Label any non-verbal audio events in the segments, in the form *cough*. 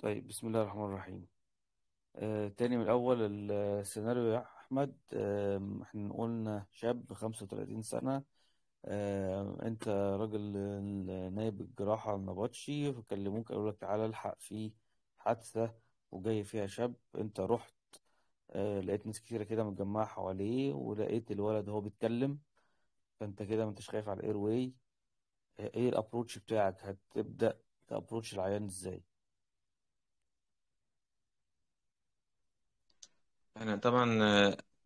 طيب بسم الله الرحمن الرحيم آه تاني من الأول السيناريو يا أحمد آه احنا قلنا شاب خمسة وتلاتين سنة آه انت راجل نايب الجراحة النبطشي فكلموك قالوا لك تعالى الحق في حادثة وجاي فيها شاب انت رحت آه لقيت ناس كتيرة كده متجمعة حواليه ولقيت الولد هو بيتكلم فانت كده ما انتش خايف على الاير واي آه ايه الابروتش بتاعك هتبدأ تابروتش العيان ازاي احنا طبعا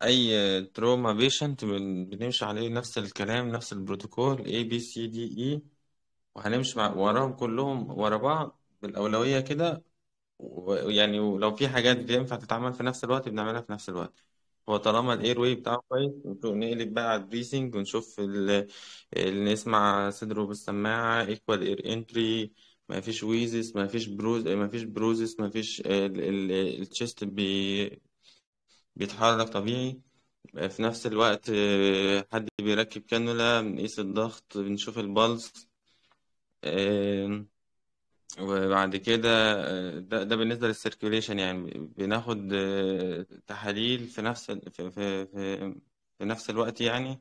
اي تروما بيشنت بنمشي عليه نفس الكلام نفس البروتوكول اي بي سي دي اي وهنمشي مع وراهم كلهم ورا بعض بالأولوية كده ويعني ولو في حاجات بينفع تتعمل في نفس الوقت بنعملها في نفس الوقت هو طالما الاير واي بتاعه كويس نقلب بقى على البريسنج ونشوف ال... نسمع صدره بالسماعة ايكوال اير انتري ما فيش ويزس ما فيش بروز ما فيش بروزس ما فيش التشست بي بيتحرك طبيعي في نفس الوقت آه، حد بيركب كانولا بنقيس الضغط بنشوف البلس آه، وبعد كده آه، ده, ده بالنسبة للسيركيوليشن يعني بناخد تحاليل في نفس ال- في, في, في, في نفس الوقت يعني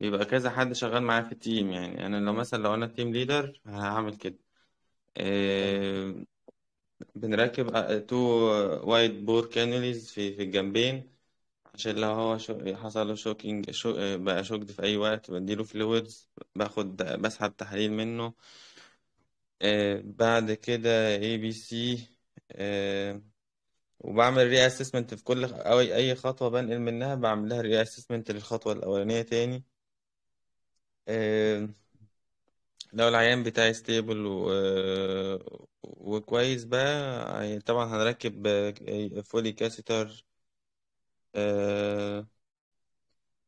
بيبقى كذا حد شغال معايا في التيم يعني أنا لو مثلا لو أنا التيم ليدر هعمل كده بنركب تو وايد بور كانوليز في في الجنبين عشان لو هو شو حصل له شوكينج شو بقى شوكد في اي وقت بديله فلويدز باخد بسحب تحاليل منه آه، بعد كده اي بي سي وبعمل ري اسسمنت في كل اي اي خطوه بنقل منها بعملها ري اسسمنت للخطوه الاولانيه تاني آه، لو العيان بتاعي ستيبل و... وكويس بقى طبعا هنركب فولي كاسيتر آه،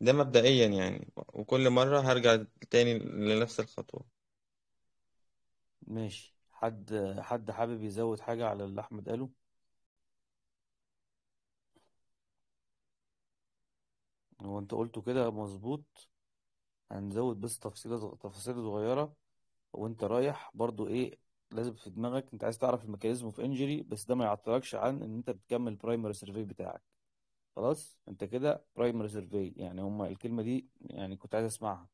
ده مبدئيا يعني وكل مرة هرجع تاني لنفس الخطوة ماشي حد حد حابب يزود حاجة على اللي أحمد قاله هو أنت قلته كده مظبوط هنزود بس تفصيلة تفاصيل صغيرة وانت رايح برضو ايه لازم في دماغك انت عايز تعرف الميكانيزم اوف انجري بس ده ما يعطلكش عن ان انت بتكمل برايمري سيرفي بتاعك خلاص انت كده برايمري سيرفي يعني هما الكلمه دي يعني كنت عايز اسمعها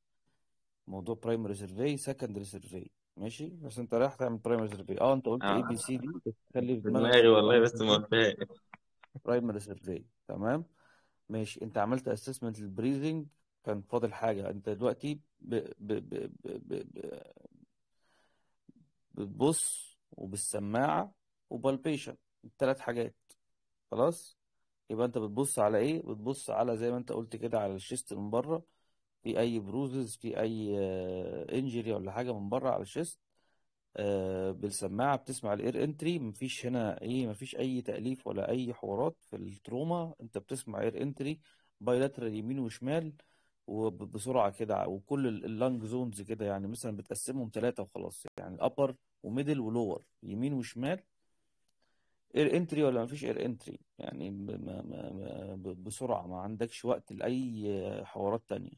موضوع برايمري سيرفي سكندري سيرفي ماشي بس انت رايح تعمل برايمري سيرفي اه انت قلت اي بي سي دي بس خلي في دماغك دماغي والله بس ما برايمري سيرفي تمام ماشي انت عملت اسسمنت للبريزنج كان فاضل حاجه انت دلوقتي ب... ب... ب... ب... ب... بتبص وبالسماعة وبالبيشن التلات حاجات خلاص يبقى انت بتبص على ايه بتبص على زي ما انت قلت كده على الشيست من بره في اي بروزز في اي انجري آه، ولا حاجة من بره على الشيست آه، بالسماعة بتسمع الاير انتري مفيش هنا ايه مفيش اي تأليف ولا اي حوارات في التروما انت بتسمع اير انتري بايلاترال يمين وشمال وبسرعه كده وكل اللانج زونز كده يعني مثلا بتقسمهم ثلاثه وخلاص يعني ابر وميدل ولور يمين وشمال اير انتري ولا ما فيش اير انتري يعني بسرعه ما عندكش وقت لاي حوارات تانية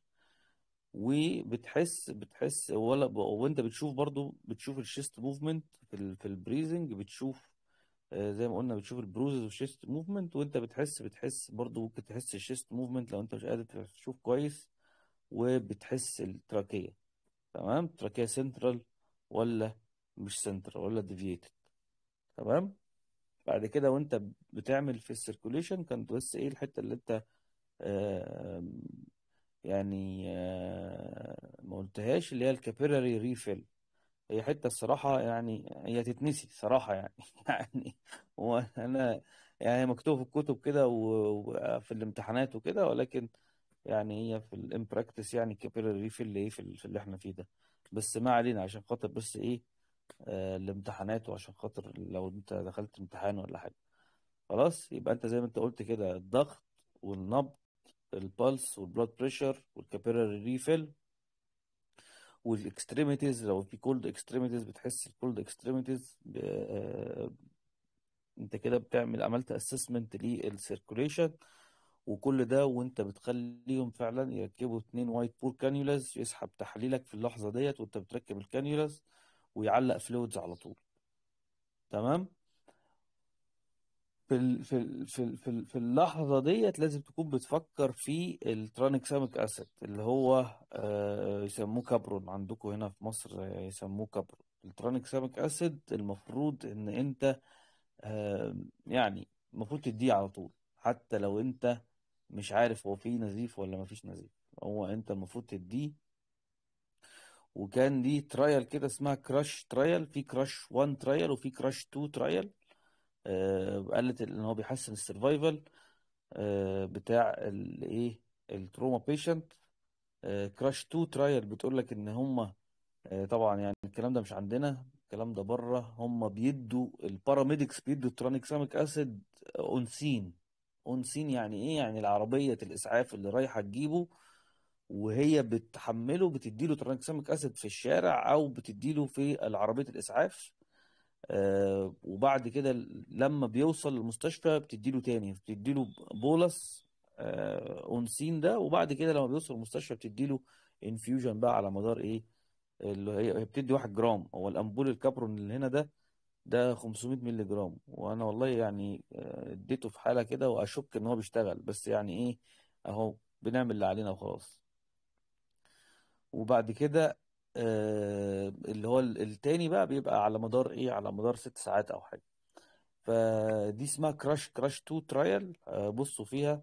وبتحس بتحس ولا وانت بتشوف برضو بتشوف الشيست موفمنت في في البريزنج بتشوف آه، زي ما قلنا بتشوف البروزز والشيست موفمنت وانت بتحس بتحس برضو ممكن تحس الشيست موفمنت لو انت مش قادر تشوف كويس وبتحس التراكية تمام تراكية سنترال ولا مش سنترال ولا ديفييتد تمام بعد كده وانت بتعمل في السيركوليشن كانت بس ايه الحتة اللي انت يعني آه، ما قلتهاش اللي هي الكابيلاري ريفيل هي حتة الصراحة يعني هي تتنسي صراحة يعني *laughs* يعني وانا يعني مكتوب في الكتب كده وفي الامتحانات وكده ولكن يعني هي في براكتس يعني كابيلاري ريف اللي ايه في اللي احنا فيه ده بس ما علينا عشان خاطر بس ايه آه الامتحانات وعشان خاطر لو انت دخلت امتحان ولا حاجه خلاص يبقى انت زي ما انت قلت كده الضغط والنبض البلس والبلاد بريشر والكابيلاري ريفيل والاكستريميتيز لو في كولد اكستريميتيز بتحس الكولد اكستريميتيز آه، انت كده بتعمل عملت اسسمنت للسيركوليشن وكل ده وانت بتخليهم فعلا يركبوا اتنين وايت بور كانيولاز يسحب تحليلك في اللحظه ديت وانت بتركب الكانيولاز ويعلق فلويدز على طول تمام في الـ في الـ في الـ في, الـ في اللحظه ديت لازم تكون بتفكر في الترانكساميك اسيد اللي هو آه، يسموه كابرون عندكم هنا في مصر يسموه كابرون الترانكساميك اسيد المفروض ان انت آه، يعني المفروض تديه على طول حتى لو انت مش عارف هو في نزيف ولا مفيش نزيف هو انت المفروض تديه وكان دي ترايل كده اسمها كراش ترايل في كراش 1 ترايل وفي كراش 2 ترايل قالت ان هو بيحسن السرفايفل آه، بتاع الايه التروما بيشنت كراش 2 ترايل بتقول لك ان هم آه، طبعا يعني الكلام ده مش عندنا الكلام ده بره هم بيدوا الباراميدكس بيدوا الترانيكساميك اسيد اون سين اون سين يعني ايه يعني العربيه الاسعاف اللي رايحه تجيبه وهي بتحمله بتديله ترانكسامك اسيد في الشارع او بتديله في العربيه الاسعاف آه، وبعد كده لما بيوصل المستشفى بتديله تاني بتديله بولس آه، اون اونسين ده وبعد كده لما بيوصل المستشفى بتديله انفيوجن بقى على مدار ايه اللي هي بتدي واحد جرام هو الامبول الكابرون اللي هنا ده ده 500 مللي جرام وانا والله يعني آه، اديته في حاله كده واشك ان هو بيشتغل بس يعني ايه اهو بنعمل اللي علينا وخلاص وبعد كده آه، اللي هو الثاني التاني بقى بيبقى على مدار ايه على مدار ست ساعات او حاجه فدي اسمها كراش كراش 2 ترايل آه، بصوا فيها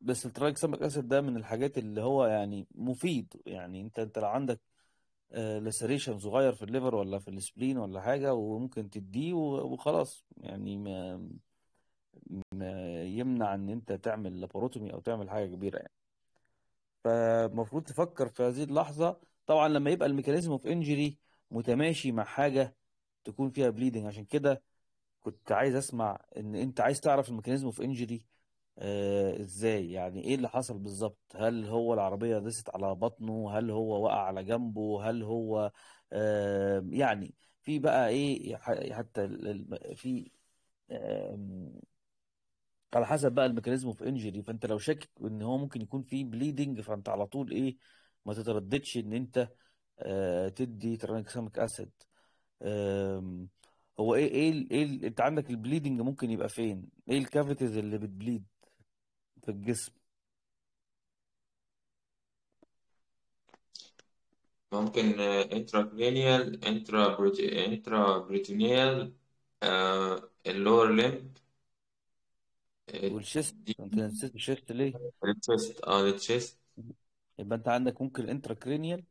بس الترايكساميك اسيد ده من الحاجات اللي هو يعني مفيد يعني انت انت لو عندك آه، لسريشن صغير في الليفر ولا في السبلين ولا حاجه وممكن تديه وخلاص يعني ما ما يمنع ان انت تعمل لاباروتومي او تعمل حاجه كبيره يعني فالمفروض تفكر في هذه اللحظه طبعا لما يبقى الميكانيزم اوف انجري متماشي مع حاجه تكون فيها بليدنج عشان كده كنت عايز اسمع ان انت عايز تعرف الميكانيزم اوف انجري آه ازاي يعني ايه اللي حصل بالظبط هل هو العربية دست على بطنه هل هو وقع على جنبه هل هو آه يعني في بقى ايه حتى في على حسب بقى الميكانيزم اوف انجري فانت لو شاكك ان هو ممكن يكون في بليدنج فانت على طول ايه ما تترددش ان انت آه تدي ترانكسامك اسيد هو ايه ايه ايه انت عندك البليدنج ممكن يبقى فين ايه الكافيتيز اللي بتبليد في الجسم ممكن آه، intracranial intracranial اللور لمب والشيست انت نسيت الشيست ليه؟ الشيست اه الشيست يبقى انت عندك ممكن الانتراكرينيال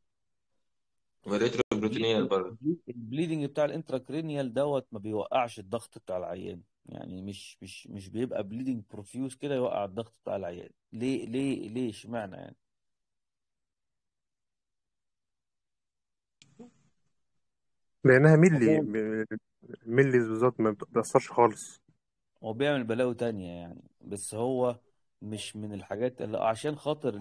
والريتروبروتينيال برضه البليدنج بتاع الانتراكرينيال دوت ما بيوقعش الضغط بتاع العيان يعني مش مش مش بيبقى بليدنج بروفيوس كده يوقع الضغط بتاع العيان ليه ليه ليه اشمعنى يعني لانها ملي ملي بالظبط ما بتاثرش خالص هو بيعمل بلاوي تانية يعني بس هو مش من الحاجات اللي عشان خاطر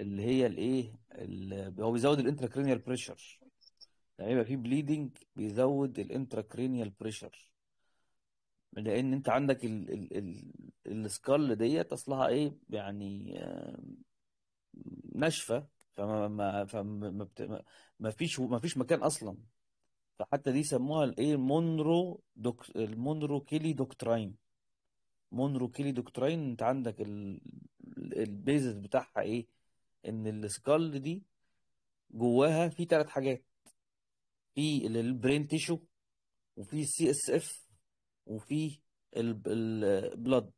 اللي هي الايه اللي هو بيزود الانتراكرينيال بريشر يعني يبقى في بليدنج بيزود الانتراكرينيال بريشر لان انت عندك ال ال ال السكال ديت اصلها ايه يعني آه، ناشفه فما ما فما ما, بت... ما فيش ما فيش مكان اصلا فحتى دي سموها الايه مونرو دوك المونرو كيلي دوكتراين مونرو كيلي دوكتراين انت عندك ال... البيزس بتاعها ايه ان السكال دي جواها في ثلاث حاجات في البرين تيشو وفي السي اس اف وفيه البلد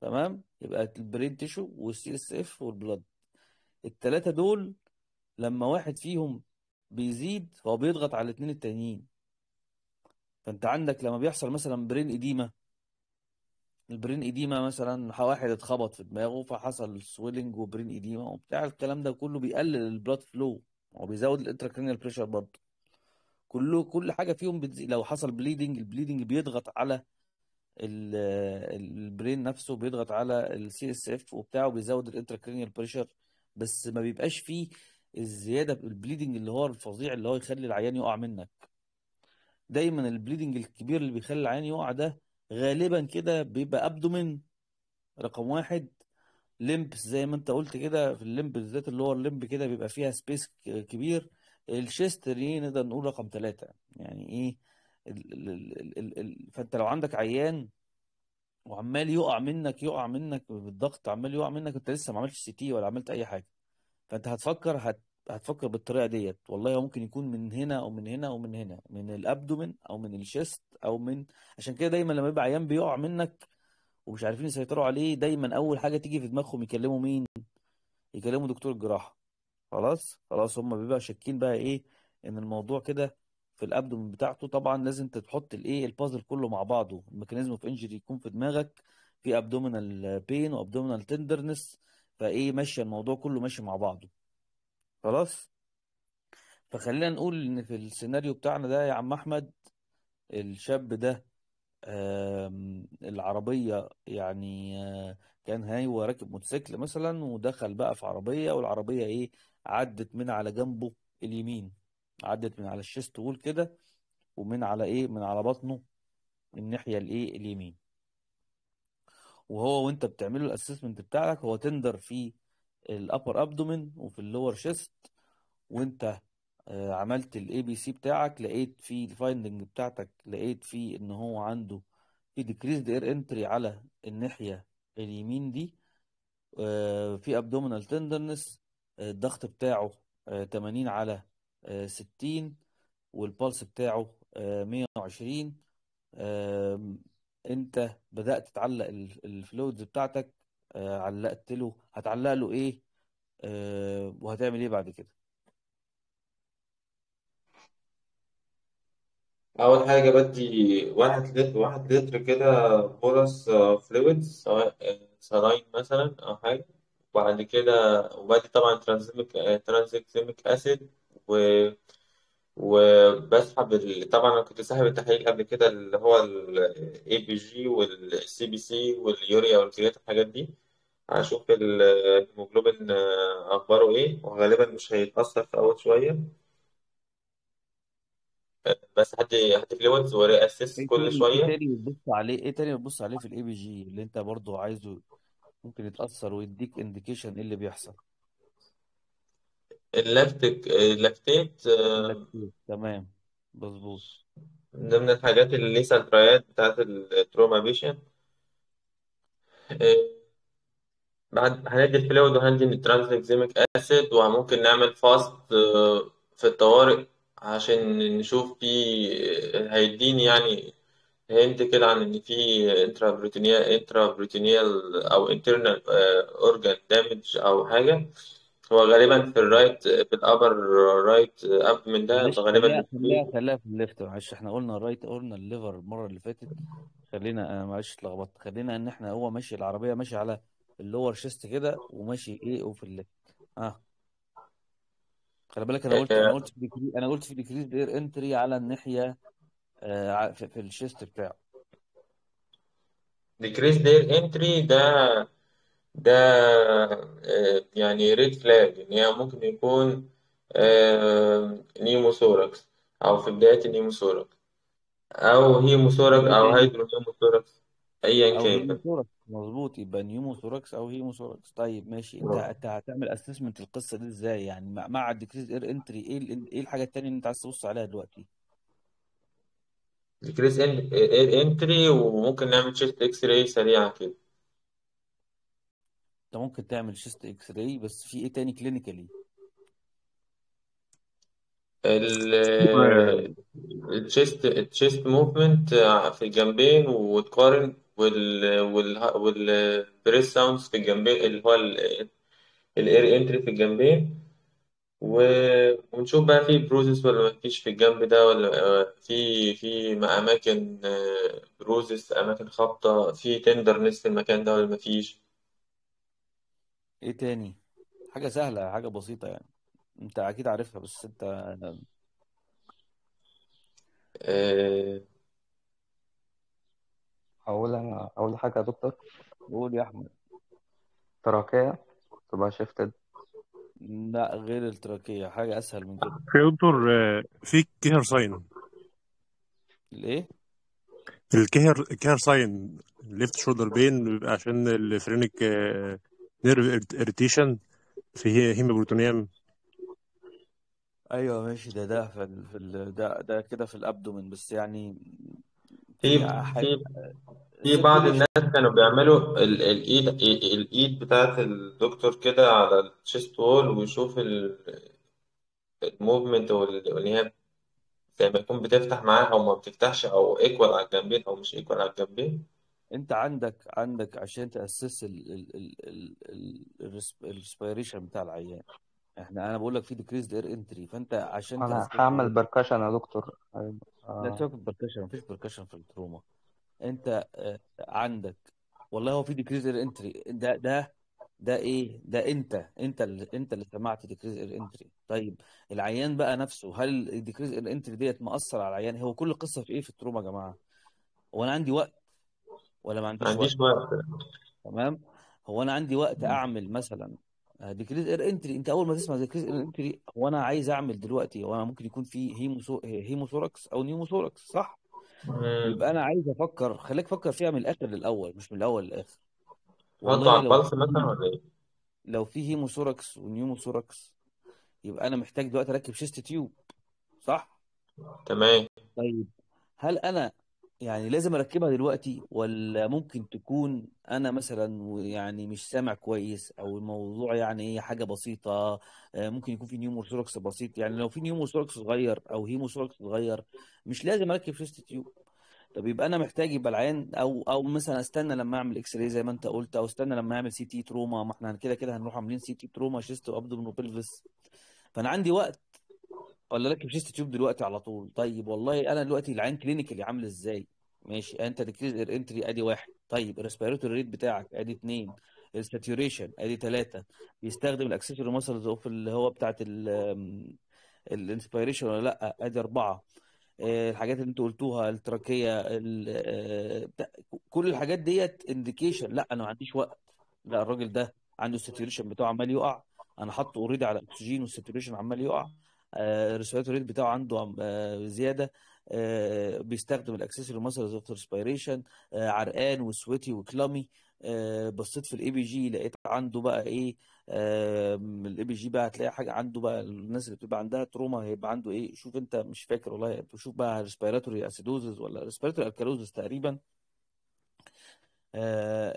تمام يبقى البرين تيشو والسي اس اف والبلد التلاتة دول لما واحد فيهم بيزيد فهو بيضغط على الاتنين التانيين فانت عندك لما بيحصل مثلا برين اديمة البرين اديمة مثلا واحد اتخبط في دماغه فحصل سويلنج وبرين اديمة وبتاع الكلام ده كله بيقلل البلاد فلو هو بيزود الانتراكرينيال بريشر برضه كله كل حاجه فيهم بتز... لو حصل بليدنج البليدنج بيضغط على البرين نفسه بيضغط على السي اس اف وبتاعه بيزود الانتراكرينيال بريشر بس ما بيبقاش فيه الزياده البليدنج اللي هو الفظيع اللي هو يخلي العيان يقع منك دايما البليدنج الكبير اللي بيخلي العيان يقع ده غالبا كده بيبقى ابدومين رقم واحد لمبس زي ما انت قلت كده في اللمب بالذات اللور لمب كده بيبقى فيها سبيس كبير الشيست ليه نقدر نقول رقم ثلاثة يعني ايه فانت لو عندك عيان وعمال يقع منك يقع منك بالضغط عمال يقع منك انت لسه ما عملتش سي تي ولا عملت اي حاجه فانت هتفكر هت... هتفكر بالطريقه ديت والله ممكن يكون من هنا او من هنا او من هنا من الابدومن او من الشيست او من عشان كده دايما لما يبقى عيان بيقع منك ومش عارفين يسيطروا عليه دايما اول حاجه تيجي في دماغهم يكلموا مين يكلموا دكتور الجراحه خلاص خلاص هم بيبقى شاكين بقى ايه ان الموضوع كده في الابدومين بتاعته طبعا لازم انت تحط الايه البازل كله مع بعضه الميكانيزم اوف انجري يكون في دماغك في ابدومينال بين وابدومينال تندرنس فايه ماشي الموضوع كله ماشي مع بعضه خلاص فخلينا نقول ان في السيناريو بتاعنا ده يا عم احمد الشاب ده آمم، العربية يعني آه، كان هاي وراكب موتوسيكل مثلا ودخل بقى في عربية والعربية ايه عدت من على جنبه اليمين عدت من على الشيست وول كده ومن على ايه من على بطنه الناحيه الايه اليمين وهو وانت له الاسسمنت بتاعك هو تندر في الابر ابدومين وفي اللور شيست وانت آه، عملت الاي بي سي بتاعك لقيت في الفايندنج بتاعتك لقيت في ان هو عنده في ديكريزد اير انتري على الناحيه اليمين دي آه، في ابدومينال تندرنس الضغط بتاعه 80 آه، على 60 آه، والبلس بتاعه 120 آه، انت بدأت تعلق الفلويدز بتاعتك علقت له هتعلق له ايه وهتعمل ايه بعد كده أول حاجة بدي واحد لتر واحد لتر كده بولس فلويدز سواء سلاين مثلا أو حاجة وبعد كده وبعد طبعا ترانزيميك ترانزيكزيميك اسيد و وبسحب ال... طبعا انا كنت ساحب التحاليل قبل كده اللي هو الاي بي جي والسي بي سي واليوريا والكريات الحاجات دي هشوف الهيموجلوبين اخباره ايه وغالبا مش هيتاثر في اول شويه بس هدي هدي فلويدز وري اسس إيه كل تاني ايه شويه تاني بتبص عليه ايه تاني بتبص عليه في الاي بي جي اللي انت برضو عايزه ممكن يتأثر ويديك انديكيشن ايه اللي بيحصل اللاكتيك اللاكتيت آه، تمام بظبوط تمام من ضمن الحاجات اللي ليه سنتريات بتاعت التروما آه، بيشن بعد هندي الفلويد وهندي الترانس اسيد وممكن نعمل فاست آه، في الطوارئ عشان نشوف في هيديني يعني هنت كده عن ان في انترا بروتينيا انترا بروتينيال او انترنال اورجان دامج او حاجه هو غالبا في الرايت في الابر رايت اب من ده معلش خليها غالبا خليها خليها في الليفت معلش احنا قلنا الرايت قلنا الليفر المره اللي فاتت خلينا انا آه، معلش اتلخبطت خلينا ان احنا هو ماشي العربيه ماشي على اللور شيست كده وماشي ايه وفي الليفت اه خلي بالك انا آه، قلت انا قلت في ديكري انا قلت في ديكريز اير انتري على الناحيه آه، في الشيست بتاعه ديكريس دير انتري ده ده آه، يعني ريد فلاج ان هي ممكن يكون نيموثوركس آه، او في بداية النيموثوركس او هيموثوركس او هيدرو هيموثوركس ايا او كان مظبوط يبقى نيوموثوركس او هيموثوركس طيب ماشي انت انت هتعمل اسسمنت القصه دي ازاي يعني مع مع الديكريز اير انتري ايه ايه الحاجه التانيه اللي انت عايز تبص عليها دلوقتي اير انتري وممكن نعمل تشيست اكس راي سريعه كده انت ممكن تعمل شيست اكس راي بس في ايه تاني كلينيكالي ال- التشيست التشيست موفمنت آه، في الجنبين وتقارن وال وال والبريس ساوندز في الجنبين اللي هو الاير انتري في الجنبين و... ونشوف بقى في بروزس ولا مفيش في الجنب ده ولا في في أماكن بروزس آه، أماكن خبطة في تندرنس في المكان ده ولا مفيش ايه تاني حاجة سهلة حاجة بسيطة يعني انت اكيد عارفها بس انت آه، أقول أنا أقول حاجة يا دكتور قول يا احمد تراكية تبقى شيفتد لا غير التركية حاجة أسهل من كده فيوتور دكتور آه، في كهر ساين الإيه؟ الكهر كهر ساين ليفت شولدر بين عشان الفرينك نيرف اريتيشن في هيموبروتونيام أيوه ماشي ده ده في ال... ده ده كده في الأبدومن بس يعني طيب، في حاجة طيب. في بعض الناس كانوا بيعملوا الايد الايد بتاعت الدكتور كده على الشيست وول ويشوف الموفمنت واللي هي زي ما يكون بتفتح معاها او ما بتفتحش او ايكوال على الجنبين او مش ايكوال على الجنبين انت عندك عندك عشان تاسس الريسبيريشن بتاع العيان احنا انا بقول لك في ديكريز اير انتري فانت عشان انا تاسس هعمل بركشن يا دكتور أيوة. لا آه. بركشن البركشن مفيش بركشن في التروما انت آه، عندك والله هو في ديكريز اير انتري ده ده ده ايه ده انت انت اللي انت اللي سمعت ديكريز اير انتري طيب العيان بقى نفسه هل الديكريز اير انتري ديت مأثر على العيان هو كل قصه في ايه في التروما يا جماعه هو انا عندي وقت ولا ما عنديش ما عنديش وقت تمام هو انا عندي وقت اعمل مثلا ديكريز اير انتري انت اول ما تسمع ديكريز اير انتري هو انا عايز اعمل دلوقتي هو انا ممكن يكون في هيمو هيموثوركس او نيوموثوركس صح آه، يبقى انا عايز افكر خليك فكر فيها من الاخر للاول مش من الاول للاخر والله لو البلس مثلا ولا إيه؟ لو في هيموثوركس ونيوموثوركس يبقى انا محتاج دلوقتي اركب شيست تيوب صح؟ تمام طيب هل انا يعني لازم اركبها دلوقتي ولا ممكن تكون انا مثلا يعني مش سامع كويس او الموضوع يعني ايه حاجه بسيطه آه، ممكن يكون في نيومو سوركس بسيط يعني لو في نيومو سوركس صغير او هيمو سوركس صغير مش لازم اركب شيست تيوب طب يبقى انا محتاج يبقى العيان او او مثلا استنى لما اعمل اكس راي زي ما انت قلت او استنى لما اعمل سي تي تروما ما احنا كده كده هنروح عاملين سي تي تروما شيست وابدومينو بلفس فانا عندي وقت ولا لك مش تشوف دلوقتي على طول طيب والله انا دلوقتي العين كلينيكالي عامل ازاي ماشي انت ديكريز انتري ادي واحد طيب الريسبيراتوري ريت بتاعك ادي اثنين الساتيوريشن ادي ثلاثه بيستخدم الاكسسوري ماسلز اوف اللي هو بتاعت الانسبيريشن ولا لا ادي اربعه آه، الحاجات اللي انتوا قلتوها التراكيه آه، كل الحاجات ديت انديكيشن لا انا ما عنديش وقت لا الراجل ده عنده الساتيوريشن بتاعه عمال يقع انا حاطه اوريدي على اكسجين والساتيوريشن عمال يقع آه، الريسبيراتوري ريت بتاعه عنده آه، زياده آه، بيستخدم الاكسسوري ماسلز اوف ريسبيريشن عرقان وسويتي وكلامي بصيت في الاي بي جي لقيت عنده بقى ايه الاي بي جي بقى هتلاقي حاجه عنده بقى الناس اللي بتبقى عندها تروما هيبقى عنده ايه شوف انت مش فاكر والله شوف بقى ريسبيراتوري اسيدوزز ولا ريسبيراتوري الكالوزز تقريبا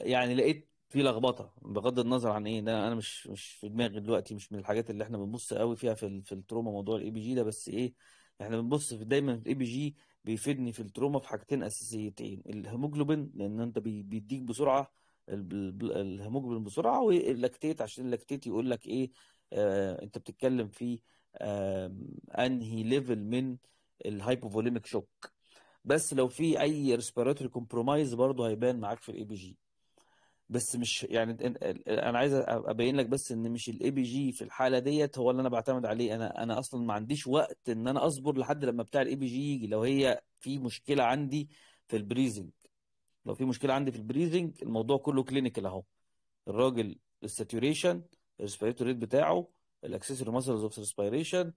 يعني لقيت في لخبطه بغض النظر عن ايه ده انا مش مش في دماغي دلوقتي مش من الحاجات اللي احنا بنبص قوي فيها في في التروما موضوع الاي بي جي ده بس ايه احنا بنبص في دايما الاي بي جي بيفيدني في التروما في حاجتين اساسيتين الهيموجلوبين لان انت بيديك بسرعه الهيموجلوبين بسرعه واللاكتيت عشان اللاكتيت يقول لك ايه آه انت بتتكلم في آه انهي ليفل من الهايبوفوليميك شوك بس لو في اي ريسبيراتوري كومبرومايز برضه هيبان معاك في الاي بي جي بس مش يعني انا عايز ابين لك بس ان مش الاي بي جي في الحاله ديت هو اللي انا بعتمد عليه انا انا اصلا ما عنديش وقت ان انا اصبر لحد لما بتاع الاي بي جي يجي لو هي في مشكله عندي في البريزنج لو في مشكله عندي في البريزنج الموضوع كله كلينيكال اهو الراجل الساتوريشن الريسبيريتور ريت بتاعه الاكسسوري ماسلز اوف ريسبيريشن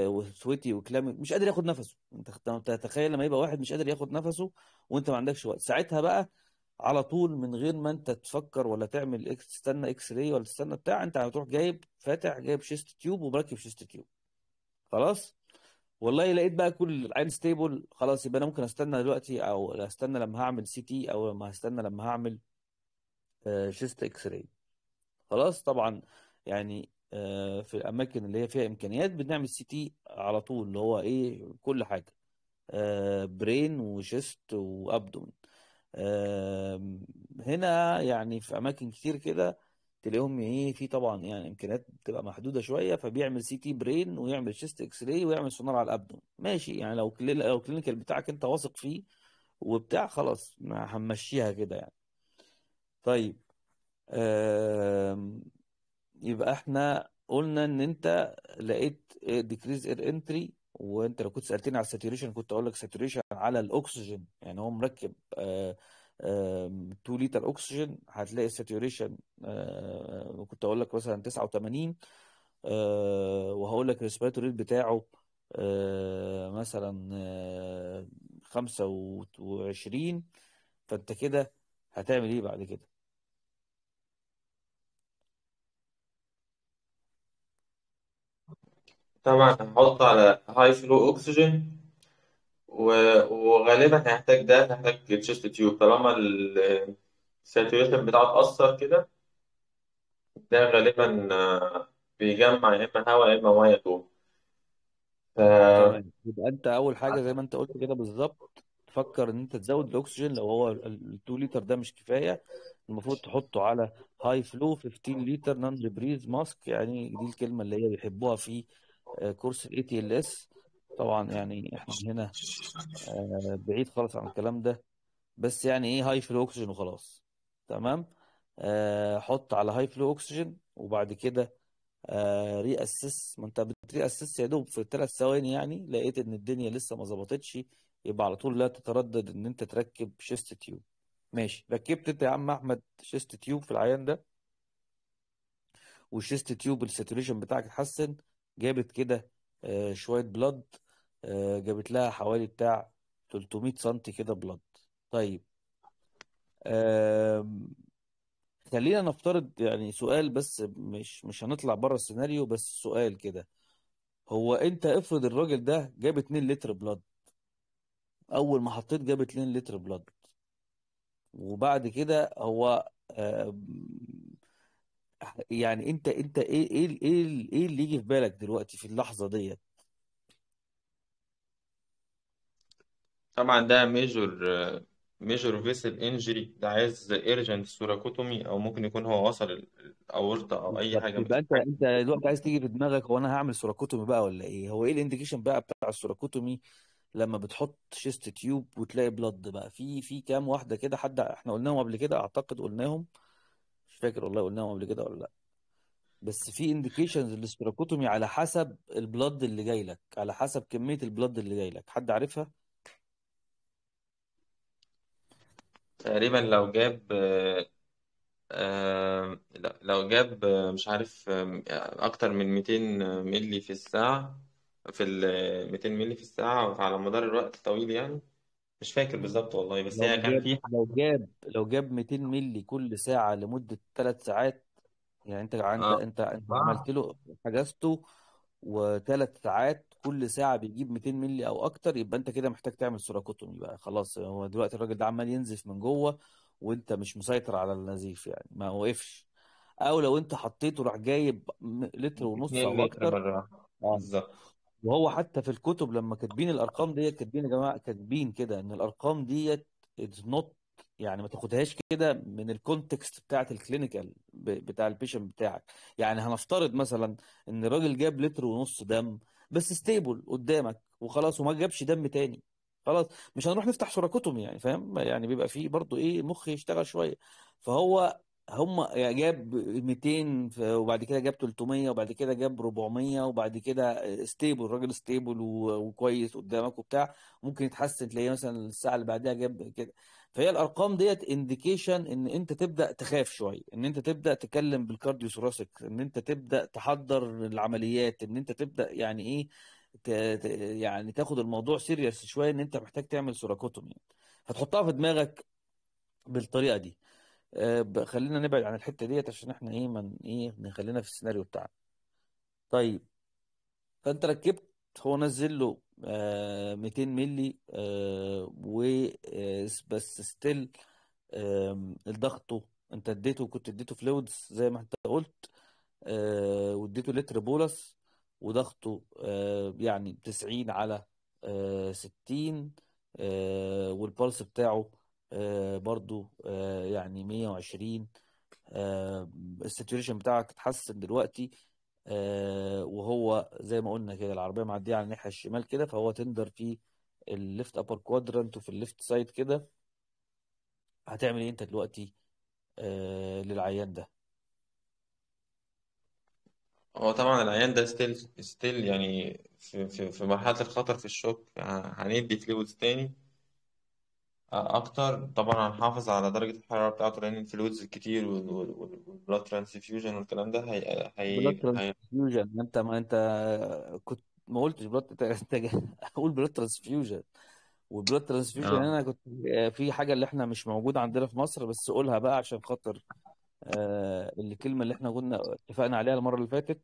وسويتي وكلامي مش قادر ياخد نفسه انت تتخيل لما يبقى واحد مش قادر ياخد نفسه وانت ما عندكش وقت ساعتها بقى على طول من غير ما انت تفكر ولا تعمل اكس تستنى اكس راي ولا تستنى بتاع انت هتروح جايب فاتح جايب شيست تيوب ومركب شيست تيوب خلاص والله لقيت بقى كل العين ستيبل خلاص يبقى انا ممكن استنى دلوقتي او استنى لما هعمل سي تي او لما هستنى لما هعمل آه، شيست اكس راي خلاص طبعا يعني آه، في الاماكن اللي هي فيها امكانيات بنعمل سي تي على طول اللي هو ايه كل حاجه برين آه، وشيست وابدومن هنا يعني في اماكن كتير كده تلاقيهم ايه في طبعا يعني امكانيات بتبقى محدوده شويه فبيعمل سي تي برين ويعمل شيست اكس راي ويعمل سونار على الابدون ماشي يعني لو لو الكلينيكال بتاعك انت واثق فيه وبتاع خلاص هنمشيها كده يعني طيب يبقى احنا قلنا ان انت لقيت ديكريز اير انتري وانت لو كنت سالتني على الساتوريشن كنت اقول لك ساتوريشن على الاكسجين يعني هو مركب 2 آه، لتر اكسجين هتلاقي الساتوريشن آه، كنت اقول لك مثلا 89 آه، وهقول لك الريسبيراتوري ريت بتاعه مثلا 25 فانت كده هتعمل ايه بعد كده طبعا هحط على هاي فلو أكسجين و- وغالبا هحتاج ده هحتاج تشيست تيوب طالما الساتوريشن بتاعه اتأثر كده ده غالبا آه، بيجمع يا إما هواء يا إما مية جوه ف- تمام يبقى انت اول حاجه زي ما انت قلت كده بالظبط تفكر ان انت تزود الاكسجين لو هو ال 2 لتر ده مش كفايه المفروض تحطه على هاي فلو 15 لتر نان بريز ماسك يعني دي الكلمه اللي هي بيحبوها في آه، كورس الاي تي ال اس طبعا يعني احنا هنا آه، بعيد خالص عن الكلام ده بس يعني ايه هاي فلو اكسجين وخلاص تمام آه، حط على هاي فلو اكسجين وبعد كده ري اسس ما انت بتري اسس يا دوب في ثلاث ثواني يعني لقيت ان الدنيا لسه ما ظبطتش يبقى على طول لا تتردد ان انت تركب شيست تيوب ماشي ركبت انت يا عم احمد شيست تيوب في العيان ده والشيست تيوب الساتوريشن بتاعك اتحسن جابت كده آه، شويه بلد آه، جابت لها حوالي بتاع 300 سم كده بلد طيب خلينا نفترض يعني سؤال بس مش مش هنطلع بره السيناريو بس سؤال كده هو انت افرض الراجل ده جاب 2 لتر بلد اول ما حطيت جاب 2 لتر بلد وبعد كده هو يعني انت انت ايه ايه ايه ايه اللي يجي في بالك دلوقتي في اللحظه ديت طبعا ده ميجور ميجور فيسل انجري ده عايز ايرجنت سوراكوتومي او ممكن يكون هو وصل الاورطه او اي حاجه يبقى انت الحاجات انت دلوقتي عايز تيجي في دماغك هو انا هعمل سوراكوتومي بقى ولا ايه هو ايه الانديكيشن بقى بتاع السوراكوتومي لما بتحط شيست تيوب وتلاقي بلد بقى في في كام واحده كده حد احنا قلناهم قبل كده اعتقد قلناهم فاكر والله قلناهم قبل كده ولا لا بس في انديكيشنز الاستراكوتومي على حسب البلد اللي جاي لك على حسب كميه البلد اللي جاي لك حد عارفها تقريبا لو جاب آه،, آه، لو جاب آه، مش عارف آه، اكتر من 200 مللي في الساعه في ال 200 مللي في الساعه على مدار الوقت الطويل يعني مش فاكر بالظبط والله بس لو هي كان جاب في حاجة لو جاب لو جاب 200 مللي كل ساعة لمدة ثلاث ساعات يعني انت انت اه انت انت اه عملت له حجزته وثلاث ساعات كل ساعة بيجيب 200 مللي او اكتر يبقى انت كده محتاج تعمل سوراكوتومي بقى خلاص هو دلوقتي الراجل ده عمال ينزف من جوه وانت مش مسيطر على النزيف يعني ما وقفش او لو انت حطيته راح جايب لتر ونص او اكتر اه بالظبط وهو حتى في الكتب لما كاتبين الارقام ديت كاتبين يا جماعه كاتبين كده ان الارقام ديت اتس نوت يعني ما تاخدهاش كده من الكونتكست بتاعت الكلينيكال بتاع البيشن بتاعك يعني هنفترض مثلا ان الراجل جاب لتر ونص دم بس ستيبل قدامك وخلاص وما جابش دم تاني خلاص مش هنروح نفتح سراكتهم يعني فاهم يعني بيبقى فيه برضو ايه مخ يشتغل شويه فهو هم جاب 200 وبعد كده جاب 300 وبعد كده جاب 400 وبعد كده ستيبل الراجل ستيبل وكويس قدامك وبتاع ممكن يتحسن تلاقيه مثلا الساعه اللي بعدها جاب كده فهي الارقام ديت انديكيشن ان انت تبدا تخاف شويه ان انت تبدا تتكلم بالكارديو ثوراسيك ان انت تبدا تحضر العمليات ان انت تبدا يعني ايه يعني تاخد الموضوع سيريس شويه ان انت محتاج تعمل سوراكوتومي يعني. فتحطها في دماغك بالطريقه دي آه، خلينا نبعد عن الحته ديت عشان احنا ايه من ايه نخلينا في السيناريو بتاعنا طيب فانت ركبت هو نزل له 200 آه، مللي آه، و بس ستيل ضغطه انت اديته كنت اديته فلويدز زي ما انت قلت واديته لتر بولس وضغطه يعني 90 على 60 والبالس بتاعه آه، برضو آه، يعني 120 آه، الساتوريشن بتاعك اتحسن دلوقتي وهو زي ما قلنا كده العربيه معديه على الناحيه الشمال كده فهو تندر في الليفت ابر كوادرانت وفي الليفت سايد كده هتعمل ايه انت دلوقتي للعيان ده هو طبعا العيان ده ستيل ستيل يعني في في في مرحله الخطر في الشوك يعني هندي فلويدز تاني اكتر طبعا هنحافظ على درجه الحراره بتاعته لان الفلويدز الكتير والبلاد ترانسفيوجن والكلام ده هي هي بلاد هي ترانسفيوجن انت ما انت كنت ما قلتش بلاد *laughs* انت اقول بلاد ترانسفيوجن والبلاد ترانسفيوجن انا كنت في حاجه اللي احنا مش موجوده عندنا في مصر بس قولها بقى عشان خاطر آه، الكلمه اللي احنا قلنا اتفقنا عليها المره اللي فاتت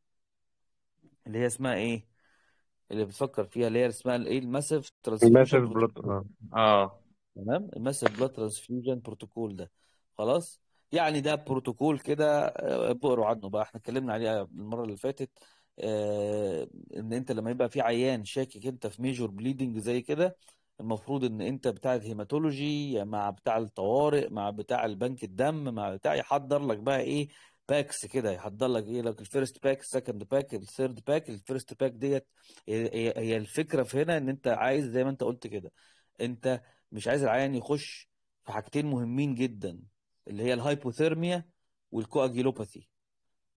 اللي هي اسمها ايه اللي بتفكر فيها اللي هي اسمها ايه الماسف ترانسفيوجن الماسيف بلاد اه اه تمام الماستر بلاد ترانسفيوجن بروتوكول ده خلاص يعني ده بروتوكول كده آه، بقروا عنه بقى احنا اتكلمنا عليه المره اللي فاتت اه ان انت لما يبقى في عيان شاكك انت في ميجور بليدنج زي كده المفروض ان انت بتاع الهيماتولوجي مع بتاع الطوارئ مع بتاع البنك الدم مع بتاع يحضر لك بقى ايه باكس كده يحضر لك ايه لك الفيرست باك السكند باك الثيرد باك الفيرست باك ديت هي الفكره في هنا ان انت عايز زي ما انت قلت كده انت مش عايز العيان يخش في حاجتين مهمين جدا اللي هي الهايبوثيرميا والكواجيلوباثي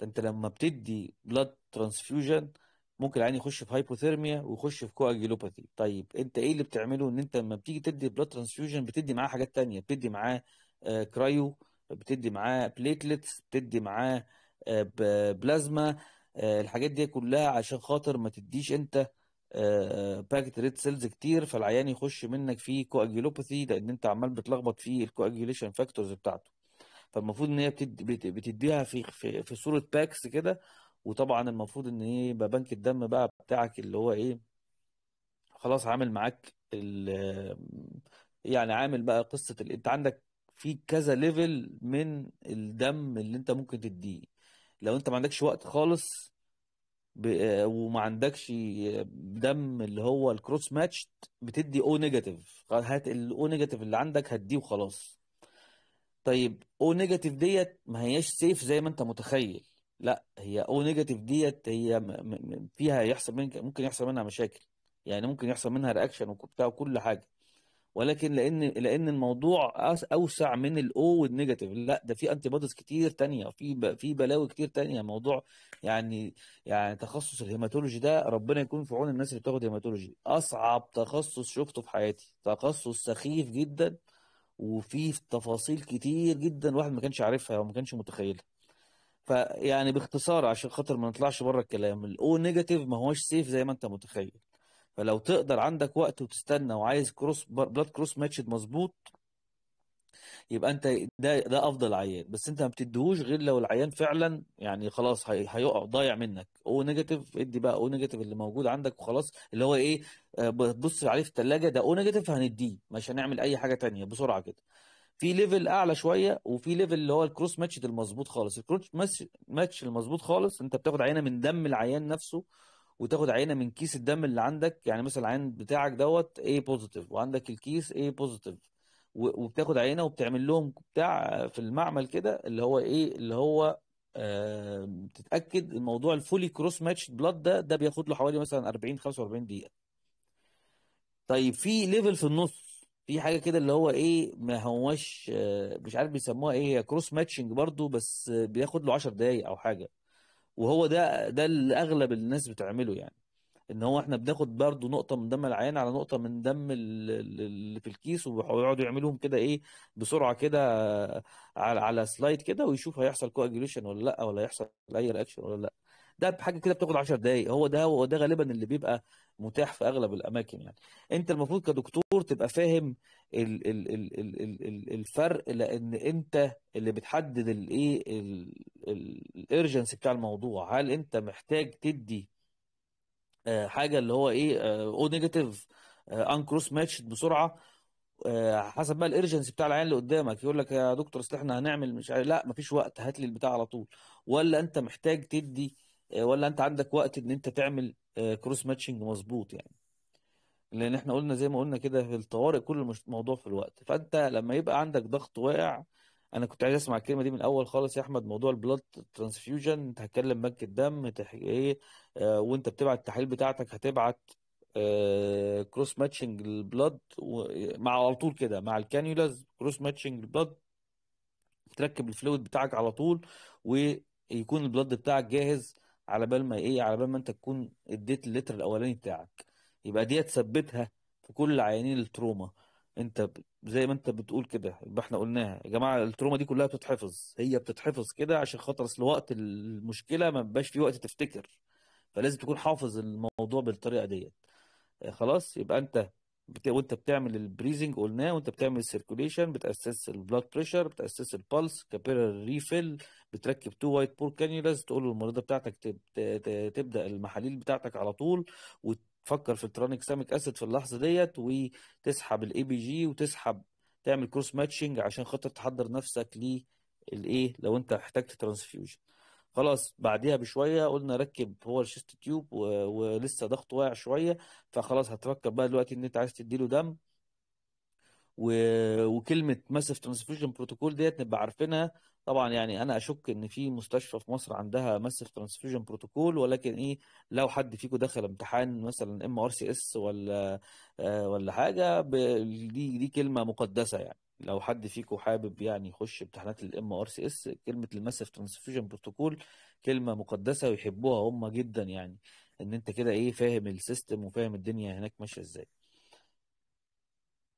انت لما بتدي بلاد ترانسفيوجن ممكن العيان يخش في هايبوثيرميا ويخش في كواجيلوباثي طيب انت ايه اللي بتعمله ان انت لما بتيجي تدي بلاد ترانسفيوجن بتدي معاه حاجات تانية بتدي معاه كرايو آه، بتدي معاه بليتلتس بتدي معاه آه، بلازما آه، الحاجات دي كلها عشان خاطر ما تديش انت باكت ريد سيلز كتير فالعيان يخش منك في كواجيلوباثي لان انت عمال بتلخبط في الكواجيليشن فاكتورز بتاعته فالمفروض ان هي بتديها في في, في صوره باكس كده وطبعا المفروض ان ايه يبقى بنك الدم بقى بتاعك اللي هو ايه خلاص عامل معاك يعني عامل بقى قصه انت عندك في كذا ليفل من الدم اللي انت ممكن تديه لو انت ما عندكش وقت خالص وما عندكش دم اللي هو الكروس ماتش بتدي او نيجاتيف هات الاو نيجاتيف اللي عندك هتديه وخلاص طيب او نيجاتيف ديت ما هياش سيف زي ما انت متخيل لا هي او نيجاتيف ديت هي فيها يحصل منك ممكن يحصل منها مشاكل يعني ممكن يحصل منها رياكشن وبتاع وكل حاجه ولكن لان لان الموضوع اوسع من الاو والنيجاتيف لا ده في انتي بوديز كتير تانية في في بلاوي كتير تانية موضوع يعني يعني تخصص الهيماتولوجي ده ربنا يكون في عون الناس اللي بتاخد هيماتولوجي اصعب تخصص شفته في حياتي تخصص سخيف جدا وفيه تفاصيل كتير جدا الواحد ما كانش عارفها وما كانش متخيلها فيعني باختصار عشان خاطر ما نطلعش بره الكلام الاو نيجاتيف ما هوش سيف زي ما انت متخيل فلو تقدر عندك وقت وتستنى وعايز كروس بلاد كروس ماتشد مظبوط يبقى انت ده ده افضل عيان بس انت ما بتديهوش غير لو العيان فعلا يعني خلاص هيقع ضايع منك او نيجاتيف ادي بقى او نيجاتيف اللي موجود عندك وخلاص اللي هو ايه آه، بتبص عليه في الثلاجه ده او نيجاتيف هنديه مش هنعمل اي حاجه تانية بسرعه كده في ليفل اعلى شويه وفي ليفل اللي هو الكروس ماتش المظبوط خالص الكروس ماتش المظبوط خالص انت بتاخد عينه من دم العيان نفسه وتاخد عينه من كيس الدم اللي عندك يعني مثلا العين بتاعك دوت اي بوزيتيف وعندك الكيس اي بوزيتيف وبتاخد عينه وبتعمل لهم بتاع في المعمل كده اللي هو ايه اللي هو آه الموضوع الفولي كروس ماتش بلاد ده ده بياخد له حوالي مثلا 40 45 دقيقه طيب في ليفل في النص في حاجه كده اللي هو ايه ما هوش آه مش عارف بيسموها ايه هي كروس ماتشنج برضو بس بياخد له 10 دقائق او حاجه وهو ده ده اللي اغلب الناس بتعمله يعني ان هو احنا بناخد برضو نقطه من دم العيان على نقطه من دم اللي في الكيس ويقعدوا يعملوهم كده ايه بسرعه كده على على سلايد كده ويشوف هيحصل كواجيوليشن ولا لا ولا هيحصل اي رياكشن ولا لا ده بحاجه كده بتاخد 10 دقائق هو ده هو ده غالبا اللي بيبقى متاح في اغلب الاماكن يعني انت المفروض كدكتور تبقى فاهم ال ال الفرق لان انت اللي بتحدد الايه الارجنسي بتاع الموضوع هل انت محتاج تدي آه، حاجه اللي هو ايه او نيجاتيف ان كروس ماتش بسرعه آه، حسب بقى الارجنسي بتاع العيان اللي قدامك يقول لك يا دكتور اصل احنا هنعمل مش عارف لا مفيش وقت هات لي البتاع على طول ولا انت محتاج تدي آه، ولا انت عندك وقت ان انت تعمل كروس ماتشنج مظبوط يعني لان احنا قلنا زي ما قلنا كده في الطوارئ كل الموضوع في الوقت فانت لما يبقى عندك ضغط واقع انا كنت عايز اسمع الكلمه دي من الاول خالص يا احمد موضوع البلاد ترانسفيوجن انت هتكلم بنك الدم ايه آه، وانت بتبعت التحاليل بتاعتك هتبعت كروس ماتشنج البلاد مع على طول كده مع الكانيولاز كروس ماتشنج البلاد تركب الفلويد بتاعك على طول ويكون البلاد بتاعك جاهز على بال ما ايه على بال ما انت تكون اديت اللتر الاولاني بتاعك يبقى دي تثبتها في كل عيانين التروما انت زي ما انت بتقول كده يبقى احنا قلناها يا جماعه التروما دي كلها بتتحفظ هي بتتحفظ كده عشان خاطر اصل وقت المشكله ما بيبقاش في وقت تفتكر فلازم تكون حافظ الموضوع بالطريقه ديت آه، خلاص يبقى انت بت... وانت بتعمل البريزنج قلناه وانت بتعمل السيركوليشن بتاسس البلاد بريشر بتاسس البلس كابيلر ريفيل بتركب تو وايت بور كانيولاز تقول للمريضه بتاعتك تب... تبدا المحاليل بتاعتك على طول وت... تفكر في الترانك ساميك اسيد في اللحظه ديت وتسحب الاي بي جي وتسحب تعمل كروس ماتشنج عشان خاطر تحضر نفسك للايه لو انت احتجت ترانسفيوجن خلاص بعديها بشويه قلنا ركب هو الشيست تيوب و... ولسه ضغطه واقع شويه فخلاص هتفكر بقى دلوقتي ان انت عايز تديله دم و... وكلمه ماسف ترانسفيوجن بروتوكول ديت نبقى عارفينها طبعا يعني انا اشك ان في مستشفى في مصر عندها ماسف ترانسفيوجن بروتوكول ولكن ايه لو حد فيكم دخل امتحان مثلا ام ار سي اس ولا آه، ولا حاجه دي دي كلمه مقدسه يعني لو حد فيكم حابب يعني يخش امتحانات الام ار سي اس كلمه الماسف ترانسفيوجن بروتوكول كلمه مقدسه ويحبوها هم جدا يعني ان انت كده ايه فاهم السيستم وفاهم الدنيا هناك ماشيه ازاي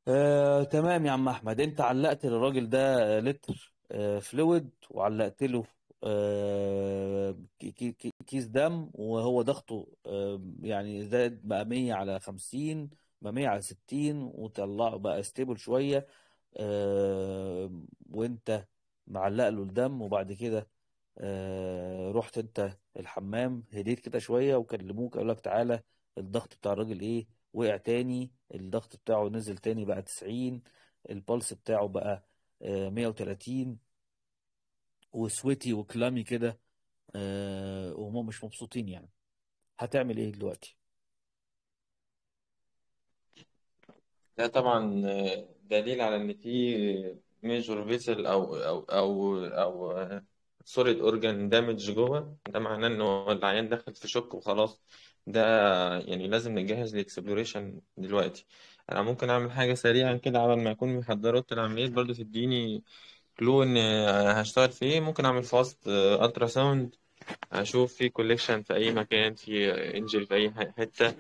آه، تمام يا عم احمد انت علقت للراجل ده لتر آه، فلويد وعلقت له آه، كيس دم وهو ضغطه آه، يعني زاد بقى 100 على 50 بقى 100 على 60 وطلعه بقى ستيبل شويه وانت معلق له الدم وبعد كده رحت انت الحمام هديت كده شويه وكلموك قالوا لك تعالى الضغط بتاع الراجل ايه وقع تاني الضغط بتاعه نزل تاني بقى 90 البلس بتاعه بقى 130 آه، وسويتي وكلامي كده آه، وهم مش مبسوطين يعني هتعمل ايه دلوقتي؟ ده طبعا آه، دليل على ان في ميجور فيسل او او او او سوليد اورجان دامج جوه ده معناه ان العيان دخل في شك وخلاص ده يعني لازم نجهز لاكسبلوريشن دلوقتي انا ممكن اعمل حاجه سريعا كده على ما يكون محضرات العمليات برضو تديني كلو ان هشتغل في ايه ممكن اعمل فاست الترا ساوند اشوف في كوليكشن في اي مكان في انجل في اي حته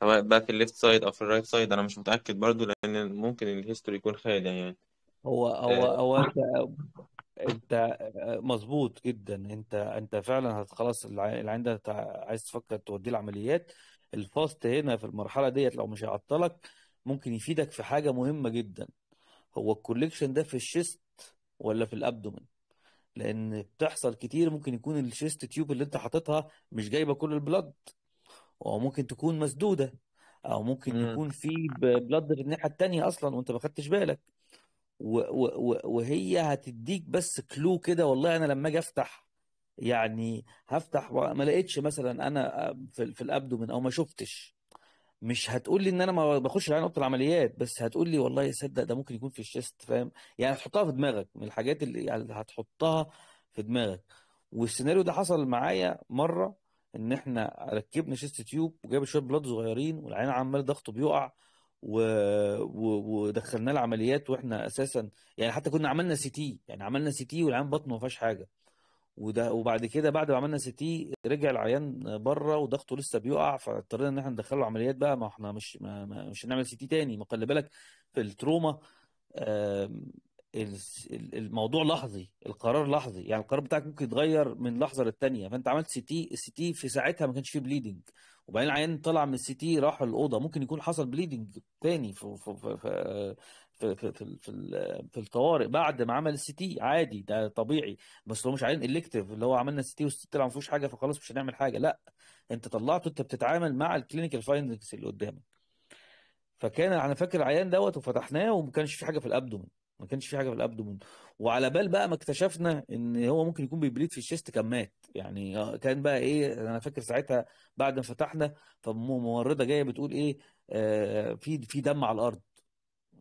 سواء بقى في الليفت سايد او في الرايت سايد انا مش متاكد برضو لان ممكن الهيستوري يكون خالي يعني هو هو آه. هو انت انت مظبوط جدا انت انت فعلا هت- خلاص الع- ده عايز تفكر توديه العمليات الفاست هنا في المرحله ديت لو مش هيعطلك ممكن يفيدك في حاجه مهمه جدا هو الكوليكشن ده في الشيست ولا في الابدومن لان بتحصل كتير ممكن يكون الشيست تيوب اللي انت حاططها مش جايبه كل البلد وممكن تكون مسدوده او ممكن يكون في بلد في الناحيه التانية اصلا وانت ما خدتش بالك و و وهي هتديك بس كلو كده والله انا لما اجي افتح يعني هفتح ما لقيتش مثلا انا في, في الابدومن او ما شفتش مش هتقول لي ان انا ما بخش العين اوضه العمليات بس هتقول لي والله صدق ده ممكن يكون في الشيست فاهم يعني هتحطها في دماغك من الحاجات اللي يعني هتحطها في دماغك والسيناريو ده حصل معايا مره ان احنا ركبنا شيست تيوب وجاب شويه بلاد صغيرين والعين عمال ضغطه بيقع و... و... ودخلناه العمليات واحنا اساسا يعني حتى كنا عملنا سي تي يعني عملنا سي تي والعين بطنه ما فيهاش حاجه وده وبعد كده بعد ما عملنا سي تي رجع العيان بره وضغطه لسه بيقع فاضطرينا ان احنا ندخله عمليات بقى ما احنا مش ما مش هنعمل سي تي تاني ما خلي بالك في التروما الموضوع لحظي القرار لحظي يعني القرار بتاعك ممكن يتغير من لحظه للتانيه فانت عملت سي تي السي تي في ساعتها ما كانش فيه بليدنج وبعدين العيان طلع من السي تي راح الاوضه ممكن يكون حصل بليدنج تاني في, في, في في في في في, في الطوارئ بعد ما عمل السي تي عادي ده طبيعي بس هو مش عايزين الكتيف اللي هو عملنا السي تي والسي تي طلع ما فيهوش حاجه فخلاص مش هنعمل حاجه لا انت طلعته انت بتتعامل مع الكلينيكال فايندنجز اللي قدامك فكان انا فاكر العيان دوت وفتحناه وما كانش في حاجه في الابدومن ما كانش في حاجه في الابدومن وعلى بال بقى ما اكتشفنا ان هو ممكن يكون بيبليد في الشيست كان مات يعني كان بقى ايه انا فاكر ساعتها بعد ما فتحنا فممرضه جايه بتقول ايه آه في في دم على الارض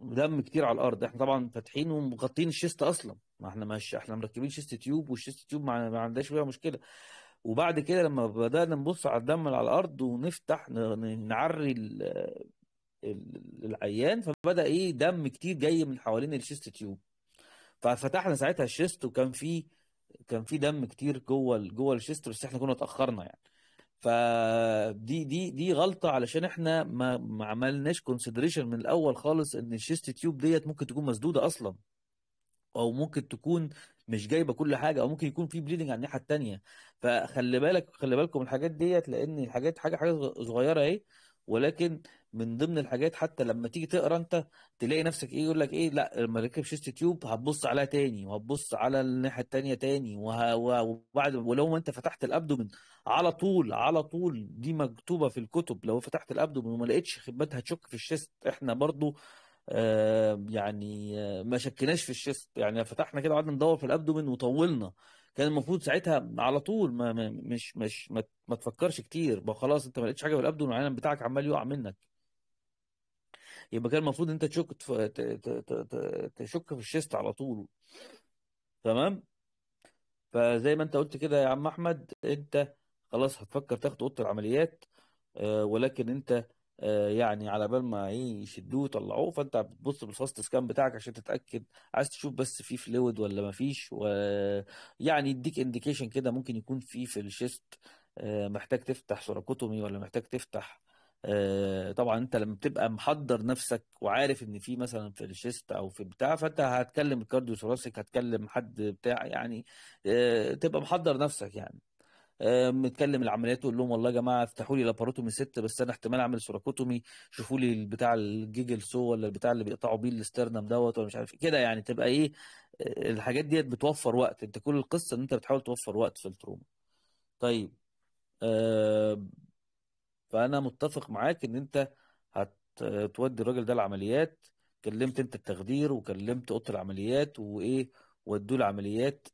دم كتير على الارض احنا طبعا فاتحين ومغطين الشيست اصلا ما احنا مش احنا مركبين شيست تيوب والشيست تيوب ما, عندهاش فيها مشكله وبعد كده لما بدانا نبص على الدم اللي على الارض ونفتح نعري العيان فبدا ايه دم كتير جاي من حوالين الشيست تيوب ففتحنا ساعتها الشيست وكان في كان في دم كتير جوه جوه الشيست بس احنا كنا اتاخرنا يعني فدي دي دي غلطه علشان احنا ما, ما عملناش كونسيدريشن من الاول خالص ان الشيست تيوب ديت ممكن تكون مسدوده اصلا او ممكن تكون مش جايبه كل حاجه او ممكن يكون في بليدنج على الناحيه الثانيه فخلي بالك خلي بالكم الحاجات ديت لان الحاجات حاجه حاجه صغيره اهي ولكن من ضمن الحاجات حتى لما تيجي تقرا انت تلاقي نفسك ايه يقول لك ايه لا لما ركبش تيوب هتبص عليها تاني وهتبص على الناحيه التانيه تاني وه... وبعد ولو ما انت فتحت الابدومن على طول على طول دي مكتوبه في الكتب لو فتحت الابدومن وما لقيتش خبات هتشك في الشيست احنا برضو آه، يعني آه، ما شكناش في الشيست يعني فتحنا كده وقعدنا ندور في الابدومن وطولنا كان المفروض ساعتها على طول ما, مش مش ما, ما تفكرش كتير ما خلاص انت ما لقيتش حاجه في الابدومن العالم بتاعك عمال يقع منك يبقى كان المفروض انت تشك تشك في الشيست على طول تمام فزي ما انت قلت كده يا عم احمد انت خلاص هتفكر تاخد اوضه العمليات آه، ولكن انت آه، يعني على بال ما ايه يشدوه ويطلعوه فانت بتبص بالفاست سكان بتاعك عشان تتاكد عايز تشوف بس في فلويد ولا ما فيش ويعني يديك انديكيشن كده ممكن يكون في في الشيست آه، محتاج تفتح سوراكوتومي ولا محتاج تفتح آه، طبعا انت لما بتبقى محضر نفسك وعارف ان في مثلا في الشيست او في بتاع فانت هتكلم الكارديو ثوراسيك هتكلم حد بتاع يعني آه، تبقى محضر نفسك يعني آه، متكلم العمليات تقول لهم والله يا جماعه افتحوا لي لاباروتومي ست بس انا احتمال اعمل سوراكوتومي شوفوا لي البتاع الجيجل سو ولا البتاع اللي بيقطعوا بيه الاسترنم دوت ولا مش عارف إيه. كده يعني تبقى ايه الحاجات ديت بتوفر وقت انت كل القصه ان انت بتحاول توفر وقت في التروما طيب أه فانا متفق معاك ان انت هتودي الراجل ده العمليات كلمت انت التخدير وكلمت اوضه العمليات وايه ودوه العمليات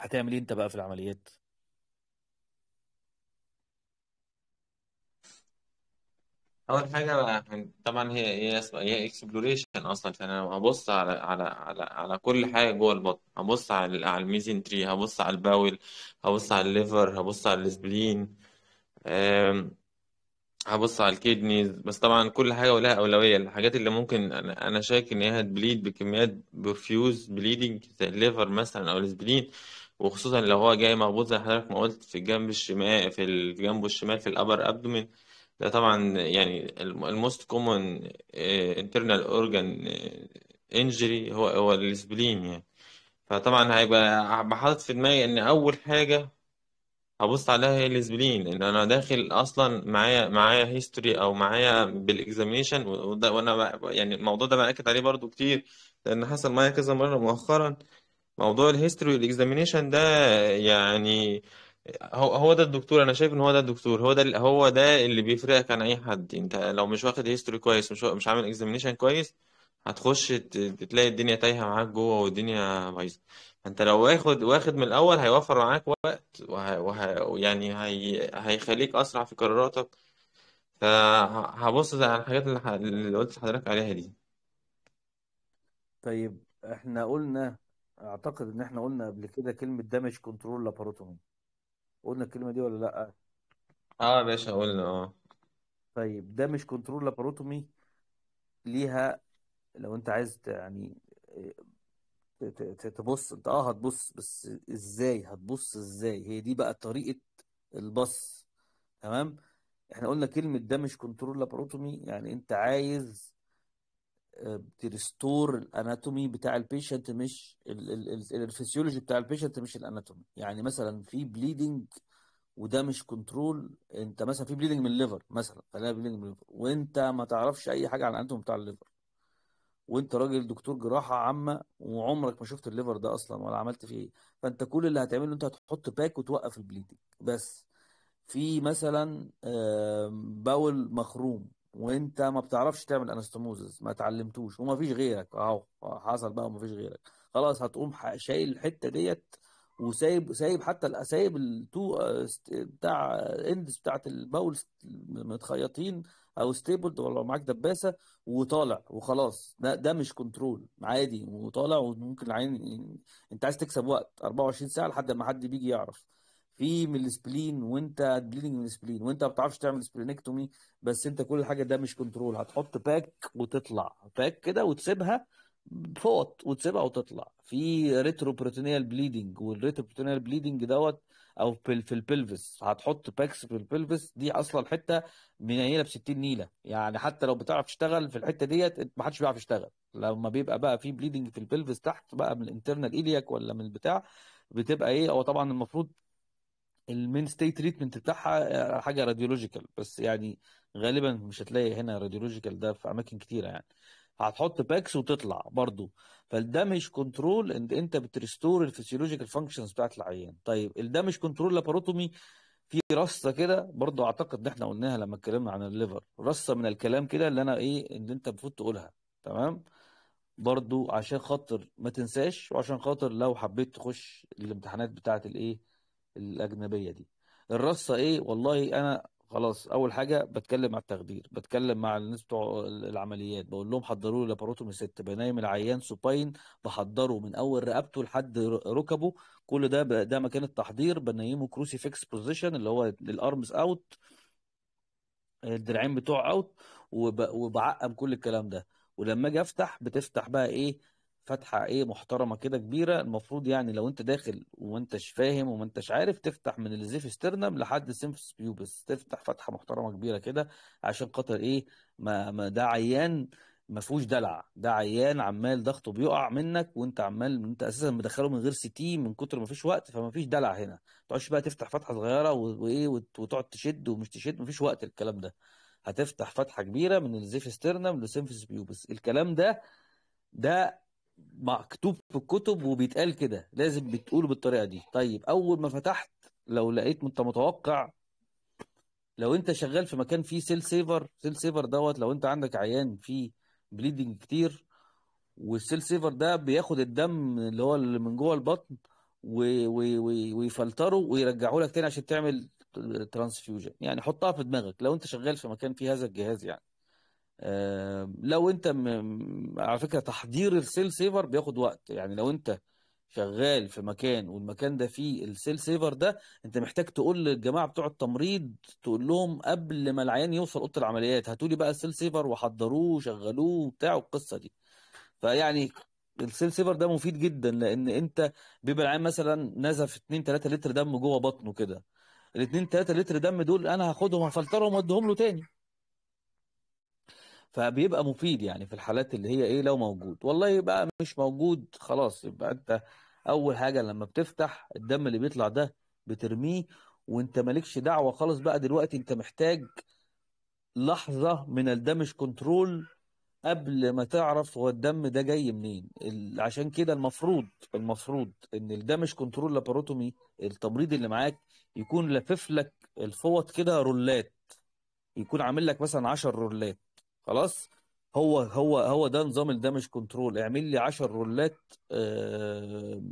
هتعمل ايه انت بقى في العمليات اول حاجه بقى طبعا هي هي هي اكسبلوريشن اصلا فانا هبص على على على على كل حاجه جوه البطن هبص على على تري هبص على الباول هبص على الليفر هبص على السبلين هبص على الكيدنيز بس طبعا كل حاجه ولها اولويه الحاجات اللي ممكن انا انا ان هي هتبليد بكميات بروفيوز بليدنج زي الليفر مثلا او الاسبلين وخصوصا لو هو جاي مخبوط زي حضرتك ما قلت في الجنب الشمال في الجنب الشمال في الابر ابدومين ده طبعا يعني الموست كومن انترنال اورجان انجري هو هو الاسبلين يعني فطبعا هيبقى بحاطط في دماغي ان اول حاجه هبص عليها هي الاسبلين ان انا داخل اصلا معايا معايا هيستوري او معايا بالاكزامينشن وانا يعني الموضوع ده بأكد عليه برضو كتير لان حصل معايا كذا مره مؤخرا موضوع الهيستوري والاكزامينشن ده يعني هو هو ده الدكتور انا شايف ان هو ده الدكتور هو ده هو ده اللي بيفرقك عن اي حد انت لو مش واخد هيستوري كويس مش مش عامل اكزامينشن كويس هتخش تلاقي الدنيا تايهه معاك جوه والدنيا بايظه انت لو واخد واخد من الاول هيوفر معاك وقت وه... وه... يعني هي... هيخليك اسرع في قراراتك فهبص على الحاجات اللي, ح... اللي قلت لحضرتك عليها دي طيب احنا قلنا اعتقد ان احنا قلنا قبل كده كلمة دامج كنترول لاباروتومي قلنا الكلمة دي ولا لا اه يا باشا قلنا اه طيب دامج كنترول لابروتومي ليها لو انت عايز يعني تبص انت اه هتبص بس ازاي هتبص ازاي هي دي بقى طريقة البص تمام احنا قلنا كلمة ده مش كنترول لابروتومي يعني انت عايز آه، تريستور الاناتومي بتاع البيشنت مش الفسيولوجي بتاع البيشنت مش الاناتومي يعني مثلا في بليدنج وده مش كنترول انت مثلا في بليدنج من الليفر مثلا خلينا بليدنج من الليفر وانت ما تعرفش اي حاجه عن الاناتومي بتاع الليفر وانت راجل دكتور جراحه عامه وعمرك ما شفت الليفر ده اصلا ولا عملت فيه ايه فانت كل اللي هتعمله انت هتحط باك وتوقف البليدنج بس في مثلا باول مخروم وانت ما بتعرفش تعمل انستموزز ما اتعلمتوش وما فيش غيرك اهو حصل بقى وما فيش غيرك خلاص هتقوم شايل الحته ديت وسايب سايب حتى سايب التو آه، بتاع آه، اندس بتاعت الباول متخيطين او ستيبلد ولا معاك دباسه وطالع وخلاص ده ده مش كنترول عادي وطالع وممكن العين انت عايز تكسب وقت 24 ساعه لحد ما حد بيجي يعرف في من السبلين وانت بليدنج من السبلين وانت ما بتعرفش تعمل سبلينكتومي بس انت كل حاجه ده مش كنترول هتحط باك وتطلع باك كده وتسيبها فوت وتسيبها وتطلع في ريترو بروتينيال بليدنج والريترو بروتينيال بليدنج دوت او في البلفس هتحط باكس في البلفس دي اصلا حته منيله ب 60 نيله يعني حتى لو بتعرف تشتغل في الحته ديت ما حدش بيعرف يشتغل لما بيبقى بقى في بليدنج في البلفس تحت بقى من الانترنال ايلياك ولا من البتاع بتبقى ايه هو طبعا المفروض المين ستي تريتمنت بتاعها آه، حاجه راديولوجيكال بس يعني غالبا مش هتلاقي هنا راديولوجيكال ده في اماكن كتيره يعني هتحط باكس وتطلع برضو فالدمج كنترول ان انت بتريستور الفسيولوجيكال فانكشنز بتاعت العيان طيب الدمج كنترول لابروتومي في رصه كده برضو اعتقد ان احنا قلناها لما اتكلمنا عن الليفر رصه من الكلام كده اللي انا ايه ان انت المفروض تقولها تمام برضو عشان خاطر ما تنساش وعشان خاطر لو حبيت تخش الامتحانات بتاعت الايه الاجنبيه دي الرصه ايه والله انا خلاص اول حاجه بتكلم مع التخدير بتكلم مع الناس بتوع العمليات بقول لهم حضروا لي لاباروتومي ست بنايم العيان سوباين بحضره من اول رقبته لحد ركبه كل ده ده مكان التحضير بنيمه فيكس بوزيشن اللي هو الارمز اوت الدراعين بتوع اوت وبعقم كل الكلام ده ولما اجي افتح بتفتح بقى ايه فتحه ايه محترمه كده كبيره المفروض يعني لو انت داخل وما انتش فاهم وما انتش عارف تفتح من الزيف استرنم لحد سيمفس بيوبس تفتح فتحه محترمه كبيره كده عشان خاطر ايه ما, ما ده عيان ما فيهوش دلع ده عيان عمال ضغطه بيقع منك وانت عمال انت اساسا مدخله من غير سي تي من كتر ما فيش وقت فما فيش دلع هنا ما تقعدش بقى تفتح فتحه صغيره وايه وتقعد تشد ومش تشد ما فيش وقت الكلام ده هتفتح فتحه كبيره من الزيف استرنم لسيمفس بيوبس الكلام ده ده مكتوب في الكتب وبيتقال كده لازم بتقوله بالطريقه دي طيب اول ما فتحت لو لقيت انت متوقع لو انت شغال في مكان فيه سيل سيفر سيل سيفر دوت لو انت عندك عيان فيه بليدنج كتير والسيل سيفر ده بياخد الدم اللي هو اللي من جوه البطن ويفلتره ويرجعه لك تاني عشان تعمل ترانسفيوجن يعني حطها في دماغك لو انت شغال في مكان فيه هذا الجهاز يعني آه، لو انت م... على فكره تحضير السيل سيفر بياخد وقت يعني لو انت شغال في مكان والمكان ده فيه السيل سيفر ده انت محتاج تقول للجماعه بتوع التمريض تقول لهم قبل ما العيان يوصل اوضه العمليات هاتوا لي بقى السيل سيفر وحضروه وشغلوه وبتاع والقصه دي فيعني السيل سيفر ده مفيد جدا لان انت بيبقى العيان مثلا نزف 2 3 لتر دم جوه بطنه كده ال 2 3 لتر دم دول انا هاخدهم هفلترهم واديهم له تاني فبيبقى مفيد يعني في الحالات اللي هي ايه لو موجود والله يبقى مش موجود خلاص يبقى انت اول حاجه لما بتفتح الدم اللي بيطلع ده بترميه وانت مالكش دعوه خالص بقى دلوقتي انت محتاج لحظه من الدمج كنترول قبل ما تعرف هو الدم ده جاي منين عشان كده المفروض المفروض ان الدمج كنترول لابروتومي التمريض اللي معاك يكون لافف لك الفوط كده رولات يكون عامل لك مثلا 10 رولات خلاص هو هو هو ده نظام الدمج كنترول اعمل لي 10 رولات آه،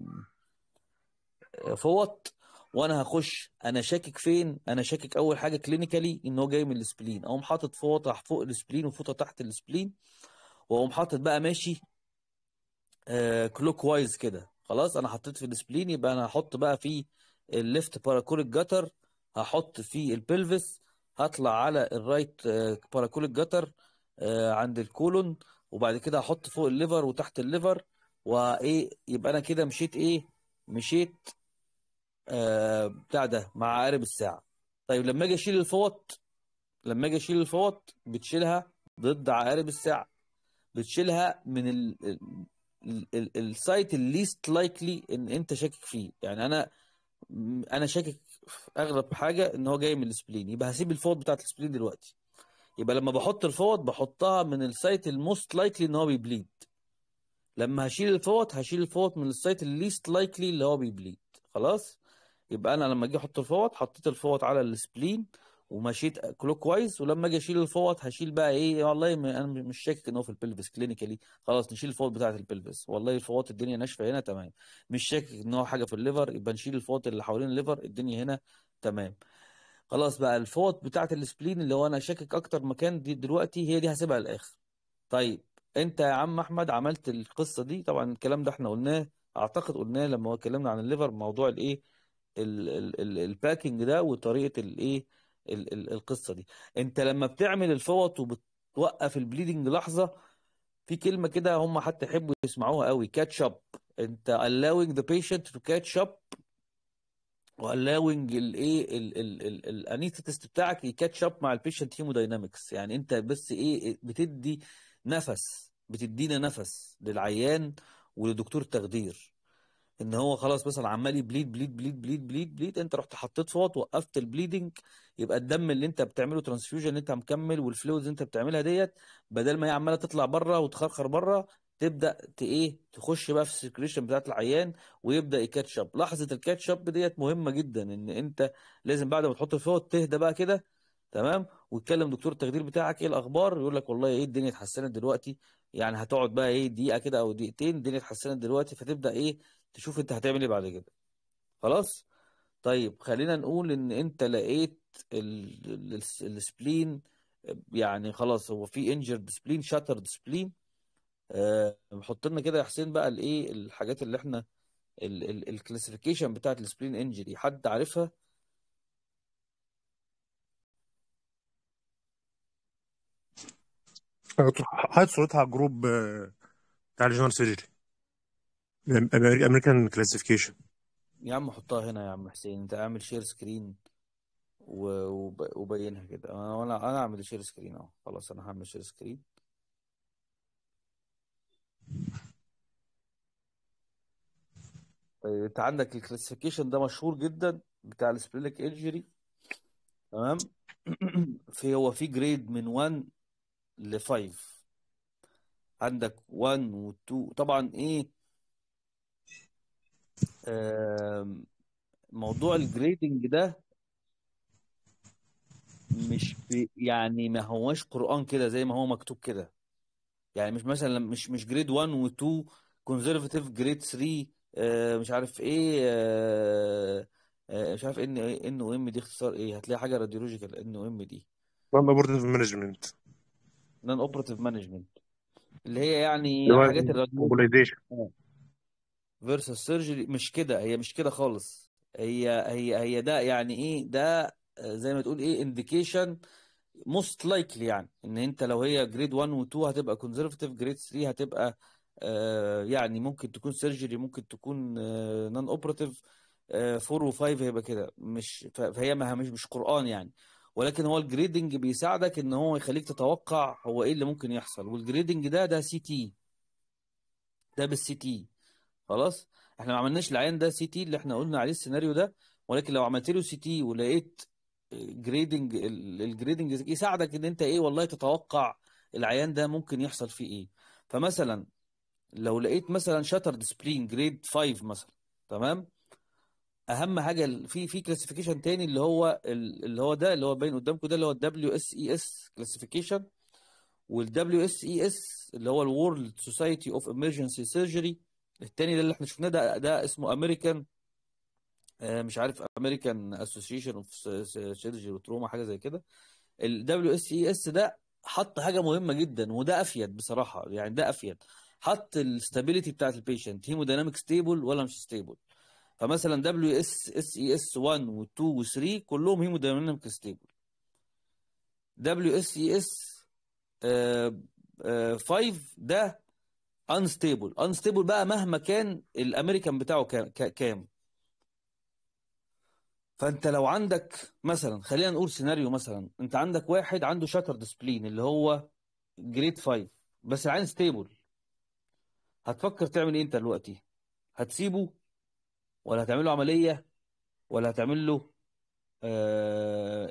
آه، فوط وانا هخش انا شاكك فين انا شاكك اول حاجه كلينيكالي ان هو جاي من السبلين اقوم حاطط فوطه فوق السبلين وفوطه تحت السبلين واقوم حاطط بقى ماشي كلوك آه، وايز كده خلاص انا حطيت في السبلين يبقى انا هحط بقى في الليفت باراكوليك جاتر هحط في البلفس هطلع على الرايت باراكوليك جاتر آه، عند الكولون وبعد كده هحط فوق الليفر وتحت الليفر وايه يبقى انا كده مشيت ايه مشيت آه بتاع ده مع عقارب الساعه طيب لما اجي اشيل الفوط لما اجي اشيل الفوط بتشيلها ضد عقارب الساعه بتشيلها من السايت الليست لايكلي ان انت شاكك فيه يعني انا انا شاكك في اغلب حاجه ان هو جاي من السبلين يبقى هسيب الفوط بتاعت السبلين دلوقتي يبقى لما بحط الفوط بحطها من السايت الموست لايكلي ان هو بيبليد لما هشيل الفوط هشيل الفوط من السايت الليست لايكلي اللي هو بيبليد خلاص يبقى انا لما اجي احط الفوط حطيت الفوط على السبلين ومشيت كلوك وايز ولما اجي اشيل الفوط هشيل بقى ايه والله انا مش شاكك ان هو في البلفس كلينيكالي خلاص نشيل الفوط بتاعه البلفس والله الفوط الدنيا ناشفه هنا تمام مش شاكك ان هو حاجه في الليفر يبقى نشيل الفوط اللي حوالين الليفر الدنيا هنا تمام خلاص بقى الفوط بتاعت السبلين اللي هو انا شاكك اكتر مكان دي دلوقتي هي دي هسيبها للاخر طيب انت يا عم احمد عملت القصه دي طبعا الكلام ده احنا قلناه اعتقد قلناه لما اتكلمنا عن الليفر موضوع الايه الباكينج ده وطريقه الايه القصه دي انت لما بتعمل الفوط وبتوقف البليدنج لحظه في كلمه كده هم حتى يحبوا يسمعوها قوي كاتش اب انت allowing the patient to catch up والاونج الايه الانيستيست بتاعك يكاتش اب مع البيشنت هيموداينامكس يعني انت بس ايه بتدي نفس بتدينا نفس للعيان ولدكتور التخدير ان هو خلاص مثلا عمال يبليد بليد بليد بليد بليد بليد انت رحت حطيت فوط وقفت البليدنج يبقى الدم اللي انت بتعمله ترانسفيوجن انت مكمل والفلويدز انت بتعملها ديت بدل ما هي عماله تطلع بره وتخرخر بره تبدا ايه تخش بقى في السكريشن بتاعت العيان ويبدا اب لحظه الكاتشب ديت مهمه جدا ان انت لازم بعد ما تحط الفوط تهدى بقى كده تمام وتكلم دكتور التخدير بتاعك ايه الاخبار يقول لك والله ايه الدنيا اتحسنت دلوقتي يعني هتقعد بقى ايه دقيقه كده او دقيقتين الدنيا اتحسنت دلوقتي فتبدا ايه تشوف انت هتعمل ايه بعد كده خلاص طيب خلينا نقول ان انت لقيت السبلين يعني خلاص هو في انجرد سبلين شاترد سبلين آه، حط لنا كده يا حسين بقى الايه الحاجات اللي احنا الكلاسيفيكيشن بتاعت السبرين انجري حد عارفها هات صورتها على الجروب آه، بتاع الجنرال سيرجري امريكان كلاسيفيكيشن يا عم حطها هنا يا عم حسين انت اعمل شير سكرين وبينها كده انا انا اعمل شير سكرين اهو خلاص انا هعمل شير سكرين طيب انت عندك الكلاسيفيكيشن ده مشهور جدا بتاع السبليك انجري تمام *clears throat* في هو في جريد من 1 ل 5 عندك 1 و 2 طبعا ايه موضوع الجريدنج ده مش يعني ما هوش قرآن كده زي ما هو مكتوب كده يعني مش مثلا مش مش جريد 1 و2 كونزرفاتيف جريد 3 مش عارف ايه آه، آه، مش عارف ان ان او ام دي اختصار ايه هتلاقي حاجه راديولوجيكال ان او ام دي نون اوبرتيف مانجمنت نون اوبرتيف مانجمنت اللي هي يعني حاجات الراديولوجيكال فيرسس سيرجري مش كده هي مش كده خالص هي هي هي ده يعني ايه ده آه، زي ما تقول ايه انديكيشن موست لايكلي يعني ان انت لو هي جريد 1 و2 هتبقى كونزرفتيف جريد 3 هتبقى آه يعني ممكن تكون سيرجري ممكن تكون آه نون اوبراتيف 4 و5 هيبقى كده مش فهي ما مش مش قران يعني ولكن هو الجريدنج بيساعدك ان هو يخليك تتوقع هو ايه اللي ممكن يحصل والجريدنج ده ده سي تي ده بالسي تي خلاص احنا ما عملناش العين ده سي تي اللي احنا قلنا عليه السيناريو ده ولكن لو عملت له سي تي ولقيت جريدنج الجريدنج يساعدك ان انت ايه والله تتوقع العيان ده ممكن يحصل فيه ايه فمثلا لو لقيت مثلا شاتر سبرين جريد 5 مثلا تمام اهم حاجه في في كلاسيفيكيشن تاني اللي هو اللي هو ده اللي هو باين قدامكم ده اللي هو الدبليو اس اي اس كلاسيفيكيشن والدبليو اس اي اس اللي هو الورلد سوسايتي اوف امرجنسي سيرجري التاني ده اللي احنا شفناه ده ده اسمه امريكان آه، مش عارف امريكان اسوسيشن اوف سيرجي وتروما حاجه زي كده الدبليو اس اي اس ده حط حاجه مهمه جدا وده افيد بصراحه يعني ده افيد حط الاستابيليتي بتاعت البيشنت هيموديناميك ستيبل ولا مش ستيبل فمثلا دبليو اس اس اي اس 1 و2 و3 كلهم هيموديناميك ستيبل دبليو اس اي اس 5 ده انستيبل انستيبل بقى مهما كان الامريكان بتاعه كام فانت لو عندك مثلا خلينا نقول سيناريو مثلا انت عندك واحد عنده شاتر ديسبلين اللي هو جريد 5 بس العين ستيبل هتفكر تعمل ايه انت دلوقتي هتسيبه ولا هتعمل له عمليه ولا هتعمل له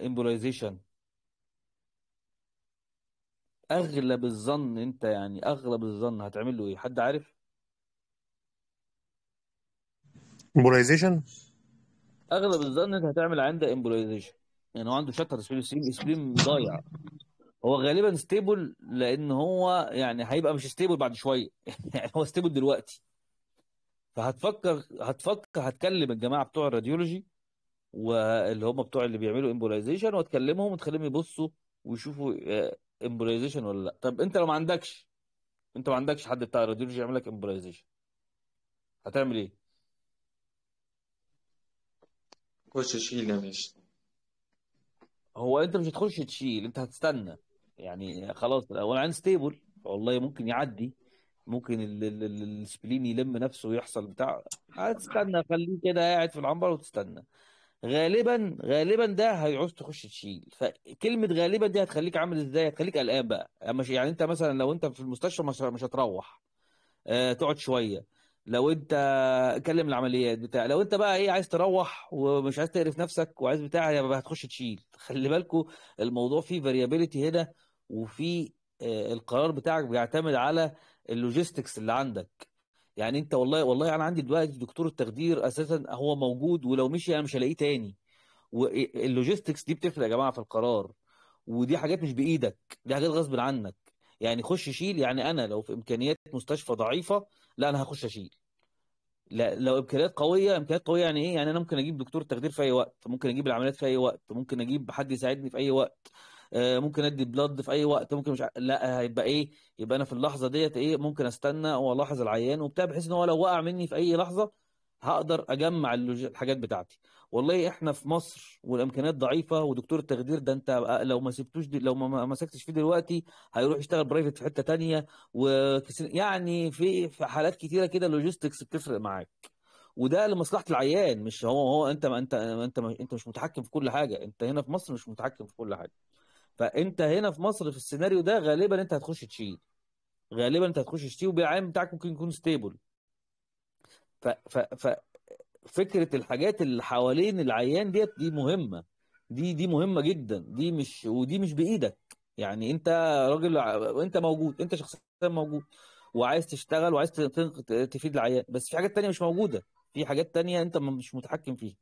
امبولايزيشن آه، اغلب الظن انت يعني اغلب الظن هتعمل له ايه حد عارف امبولايزيشن اغلب الظن انت هتعمل عنده امبولايزيشن يعني هو عنده شتر سبليم سبليم ضايع هو غالبا ستيبل لان هو يعني هيبقى مش ستيبل بعد شويه *laughs* يعني هو ستيبل دلوقتي فهتفكر هتفكر هتكلم الجماعه بتوع الراديولوجي واللي هم بتوع اللي بيعملوا امبولايزيشن وتكلمهم وتخليهم يبصوا ويشوفوا امبولايزيشن آه، ولا لا طب انت لو ما عندكش انت ما عندكش حد بتاع الراديولوجي يعمل لك امبولايزيشن هتعمل ايه؟ خش تشيل يا باشا هو انت مش هتخش تشيل انت هتستنى يعني خلاص الاول عين ستيبل والله ممكن يعدي ممكن السبلين يلم نفسه ويحصل بتاع هتستنى خليه كده قاعد في العنبر وتستنى غالبا غالبا ده هيعوز تخش تشيل فكلمه غالبا دي هتخليك عامل ازاي هتخليك قلقان بقى يعني انت مثلا لو انت في المستشفى مش هتروح أه تقعد شويه لو انت كلم العمليات بتاع لو انت بقى ايه عايز تروح ومش عايز تقرف نفسك وعايز بتاع يبقى هتخش تشيل *laughs* خلي بالكو الموضوع فيه فاريابيلتي هنا وفي آه، القرار بتاعك بيعتمد على اللوجيستكس اللي عندك يعني انت والله والله انا عندي دلوقتي دكتور التخدير اساسا هو موجود ولو مشي انا مش هلاقيه تاني واللوجيستكس آه، دي بتفرق يا جماعه في القرار ودي حاجات مش بايدك دي حاجات غصب عنك يعني خش شيل يعني انا لو في امكانيات مستشفى ضعيفه لا انا هخش اشيل لا لو امكانيات قويه امكانيات قويه يعني ايه يعني انا ممكن اجيب دكتور تخدير في اي وقت ممكن اجيب العمليات في اي وقت ممكن اجيب حد يساعدني في اي وقت آه، ممكن ادي بلاد في اي وقت ممكن مش ع... لا هيبقى ايه يبقى انا في اللحظه ديت ايه ممكن استنى والاحظ العيان وبتاع بحيث ان هو لو وقع مني في اي لحظه هقدر اجمع الحاجات بتاعتي والله احنا في مصر والامكانيات ضعيفه ودكتور التخدير ده انت لو ما سبتوش دي لو ما مسكتش فيه دلوقتي هيروح يشتغل برايفت في حته تانية يعني في في حالات كتيره كده اللوجيستكس بتفرق معاك وده لمصلحه العيان مش هو هو انت ما انت ما انت ما انت مش متحكم في كل حاجه انت هنا في مصر مش متحكم في كل حاجه فانت هنا في مصر في السيناريو ده غالبا انت هتخش تشيل غالبا انت هتخش تشيل وبيعام بتاعك ممكن يكون ستيبل ف ف ف فكره الحاجات اللي حوالين العيان ديت دي مهمه دي دي مهمه جدا دي مش ودي مش بايدك يعني انت راجل انت موجود انت شخصيا موجود وعايز تشتغل وعايز تفيد العيان بس في حاجات تانية مش موجوده في حاجات تانية انت مش متحكم فيها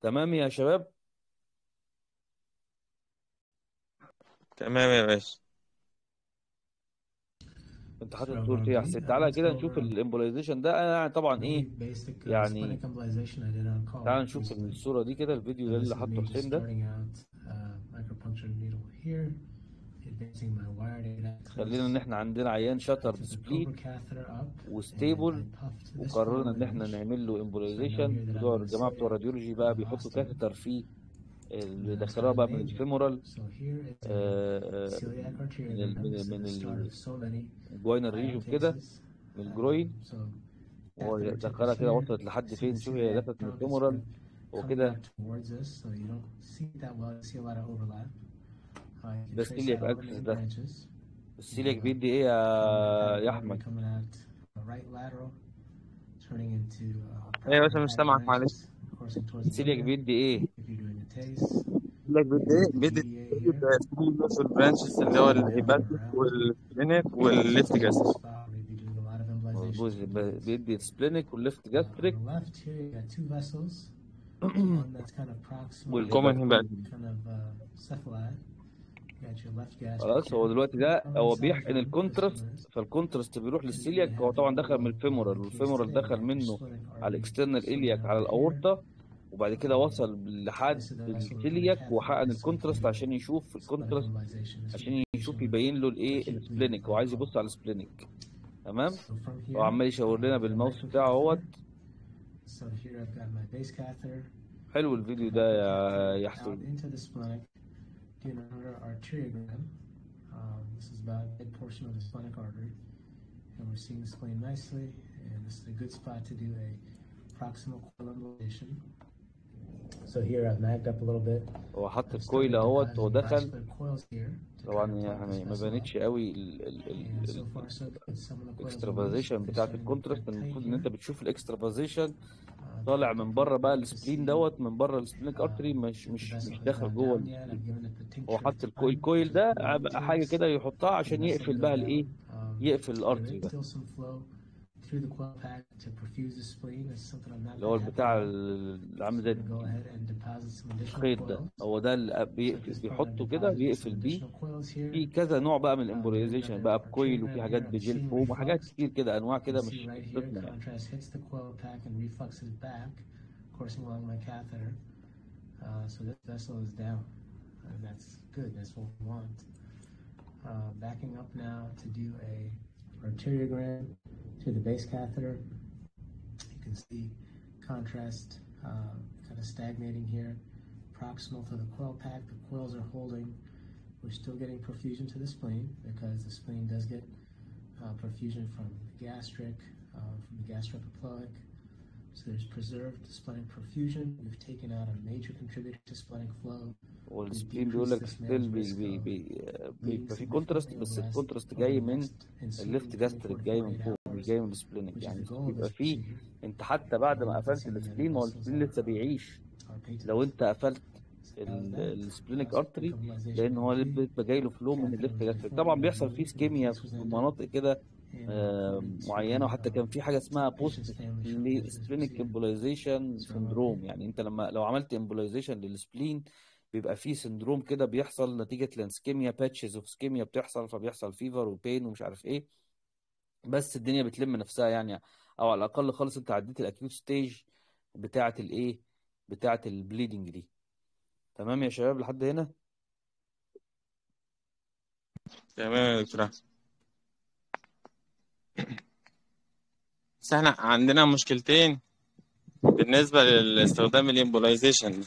تمام يا شباب تمام يا باشا انت حاطط دور تي uh, احسن تعالى كده نشوف uh, الامبولايزيشن ده انا آه، يعني طبعا ايه يعني تعالى نشوف الصوره دي كده الفيديو ده اللي حاطه حسين ده uh, خلينا ان احنا عندنا عيان شاتر سبليت وستيبل وقررنا ان احنا نعمل له امبولايزيشن بتوع الجماعه بتوع الراديولوجي بقى بيحطوا كاثيتر فيه اللي داخلها بقى آه، آه، من الفيمورال من من ال جوينر ريجو كده من الجروين ودخلها كده وصلت لحد فين شوف هي لفت من الفيمورال وكده uh, ده السيلياك اكسس ده السيلياك بيدي ايه يا احمد؟ ايه بس مش سامعك معلش السيلياك بيدي ايه؟ لك بدي بدي في البرانشز اللي هو الهيبات والسبلينك والليفت جاستريك بيدي سبلينك والليفت جاستريك والكومن هيبات خلاص هو دلوقتي ده هو بيحقن الكونترست فالكونترست بيروح للسيلياك هو طبعا دخل من الفيمورال والفيمورال دخل منه على الاكسترنال الياك على الاورطه وبعد كده وصل لحد الكليك وحقن الكونتراست عشان يشوف الكونتراست عشان يشوف يبين له الايه السبلينك وعايز يبص على السبلينك تمام وعمال يشاور لنا بالماوس بتاعه اهوت حلو الفيديو ده يا يحسن um, This and we're seeing the spleen nicely. And this is a good spot to do a proximal column هو حط الكويل اهوت ودخل طبعا يعني ما بانتش قوي الاكسترافازيشن بتاعت الكونتراست المفروض ان انت بتشوف الاكسترافازيشن uh, طالع من بره بقى السبلين دوت من بره uh, السبلينك ارتري مش مش مش داخل جوه هو حط الكويل الكويل ده حاجه كده يحطها عشان يقفل بقى الايه um, يقفل الارتري ده اللي هو البتاع اللي عامل زي الخيط ده هو ده اللي بيحطه كده بيقفل بيه في كذا نوع بقى من uh, الامبوريزيشن بقى بكويل وفي حاجات بجيل فوم وحاجات كتير كده انواع كده مش uh, uh, uh, backing up now to do a arteriogram to the base catheter. You can see contrast uh, kind of stagnating here, proximal to the coil pack. The coils are holding. We're still getting perfusion to the spleen because the spleen does get uh, perfusion from the gastric, uh, from the gastroepiploic. So there's preserved splenic perfusion. We've taken out a major contributor to splenic flow, والسبلين بيقول لك ستيل بي بي بي بيبقى في كونتراست بس الكونتراست جاي من الليفت جاستريك جاي من فوق مش جاي من السبلينك يعني بيبقى في انت حتى بعد ما قفلت السبلين هو السبلين لسه بيعيش لو انت قفلت السبلينك ارتري لان هو بيبقى جاي له فلو من الليفت جاستريك طبعا بيحصل فيه سكيميا في مناطق كده آه، معينه وحتى كان في حاجه اسمها بوست سبلينك امبولايزيشن سندروم يعني انت لما لو عملت امبولايزيشن للسبلين بيبقى فيه سندروم كده بيحصل نتيجه لانسكيميا باتشز اوف سكيميا بتحصل فبيحصل فيفر وبين ومش عارف ايه بس الدنيا بتلم نفسها يعني او على الاقل خالص انت عديت الاكيوت ستيج بتاعه الايه بتاعه البليدنج دي تمام يا شباب لحد هنا تمام يا دكتور بس احنا عندنا مشكلتين بالنسبه لاستخدام الامبولايزيشن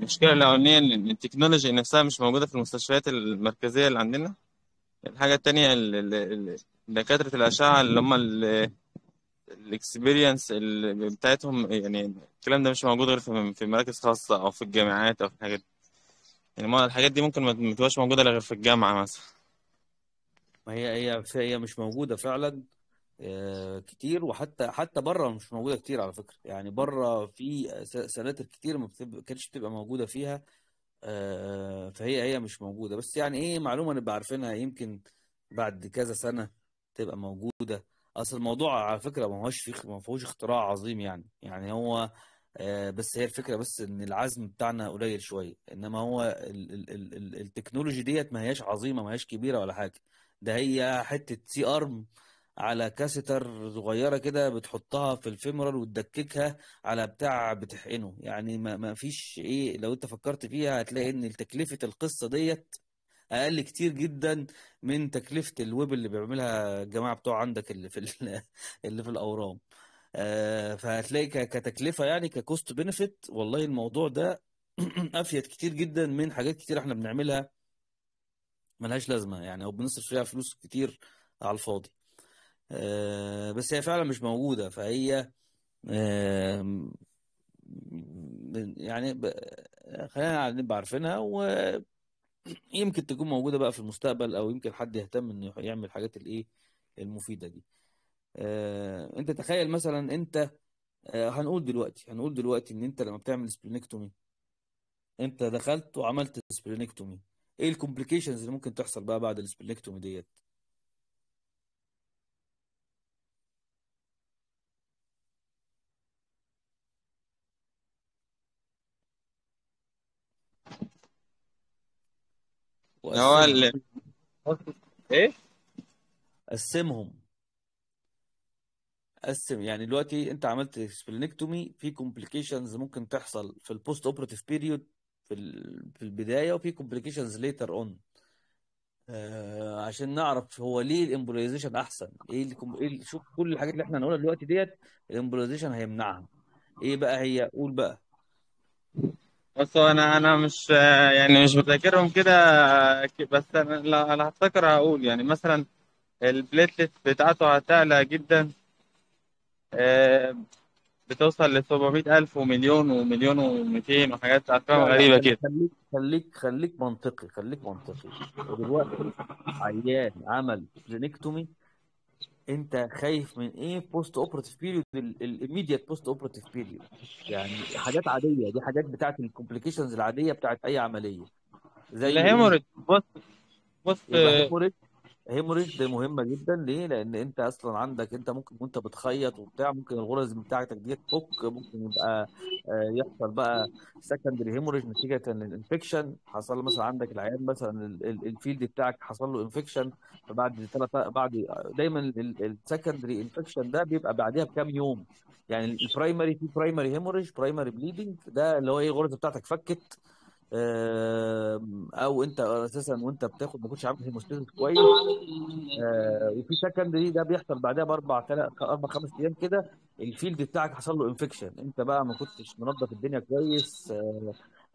المشكلة الأولانية إن التكنولوجي نفسها مش موجودة في المستشفيات المركزية اللي عندنا الحاجة التانية دكاترة الأشعة اللي هم الإكسبيرينس بتاعتهم يعني الكلام ده مش موجود غير في مراكز خاصة أو في الجامعات أو في الحاجات دي يعني ما- الحاجات دي ممكن ما تبقاش موجودة غير في الجامعة مثلا ما هي هي هي مش موجودة فعلا آه، كتير وحتى حتى بره مش موجوده كتير على فكره يعني بره في سناتر كتير ما كانتش بتبقى موجوده فيها آه، فهي هي مش موجوده بس يعني ايه معلومه نبقى عارفينها يمكن بعد كذا سنه تبقى موجوده اصل الموضوع على فكره ما هوش فيه ما فيهوش اختراع عظيم يعني يعني هو آه، بس هي الفكره بس ان العزم بتاعنا قليل شويه انما هو ال ال ال ال التكنولوجي ديت ما هياش عظيمه ما هياش كبيره ولا حاجه ده هي حته سي ارم على كاستر صغيره كده بتحطها في الفيمورال وتدككها على بتاع بتحقنه يعني ما, ما فيش ايه لو انت فكرت فيها هتلاقي ان تكلفه القصه ديت اقل كتير جدا من تكلفه الويب اللي بيعملها الجماعه بتوع عندك اللي في *laughs* اللي في الاورام آه، فهتلاقي كتكلفه يعني ككوست بنفيت والله الموضوع ده *clears throat* افيد كتير جدا من حاجات كتير احنا بنعملها ملهاش لازمه يعني او بنصرف فيها فلوس كتير على الفاضي آه، بس هي فعلا مش موجوده فهي يعني خلينا نبقى عارفينها ويمكن تكون موجوده بقى في المستقبل او يمكن حد يهتم انه يعمل الحاجات الايه المفيده دي آه، انت تخيل مثلا انت آه، هنقول دلوقتي هنقول دلوقتي ان انت لما بتعمل سبلينكتومي انت دخلت وعملت سبلينكتومي ايه الكومبليكيشنز اللي ممكن تحصل بقى بعد السبلينكتومي ديت ايه قسمهم قسم يعني دلوقتي انت عملت سبلينكتومي في كومبليكيشنز ممكن تحصل في البوست اوبرتيف بيريود في في البدايه وفي كومبليكيشنز ليتر اون عشان نعرف هو ليه الامبوليزيشن احسن ايه ايه اللي- شوف كل الحاجات اللي احنا هنقولها دلوقتي ديت الامبوليزيشن هيمنعها ايه بقى هي قول بقى بس هو أنا أنا مش يعني مش متذاكرهم كده بس أنا لو هفتكر هافتكر يعني مثلًا الplatelet بتاعته هتعلى جدًا. آه، بتوصل ل700,000 ومليون ومليون و 200 وحاجات أرقام غريبة كده. خلّيك خلّيك خلّيك منطقي، خلّيك منطقي. دلوقتي عيان عمل جينيكتومي انت خايف من ايه بوست اوبراتيف بيريود الايميديت بوست اوبراتيف بيريود يعني حاجات عاديه دي حاجات بتاعت الكومبليكيشنز العاديه بتاعت اي عمليه زي الهيموريد بص بص هيموريج مهمه جدا ليه؟ لان انت اصلا عندك انت ممكن وانت بتخيط وبتاع ممكن الغرز بتاعتك دي تفك ممكن يبقى آه، يحصل بقى سكندري هيموريج نتيجه للانفكشن حصل مثلا عندك العيان مثلا الفيلد بتاعك حصل له انفكشن فبعد ثلاث بعد دايما السكندري انفكشن ده بيبقى بعدها بكام يوم يعني البرايمري في برايمري هيموريج برايمري بليدنج ده اللي هو ايه الغرز بتاعتك فكت او انت اساسا وانت بتاخد ما كنتش في هيموستاتيك كويس آه، وفي سكندري ده بيحصل بعدها باربع ثلاث اربع خمس ايام كده الفيلد بتاعك حصل له انفكشن انت بقى ما كنتش منظف الدنيا كويس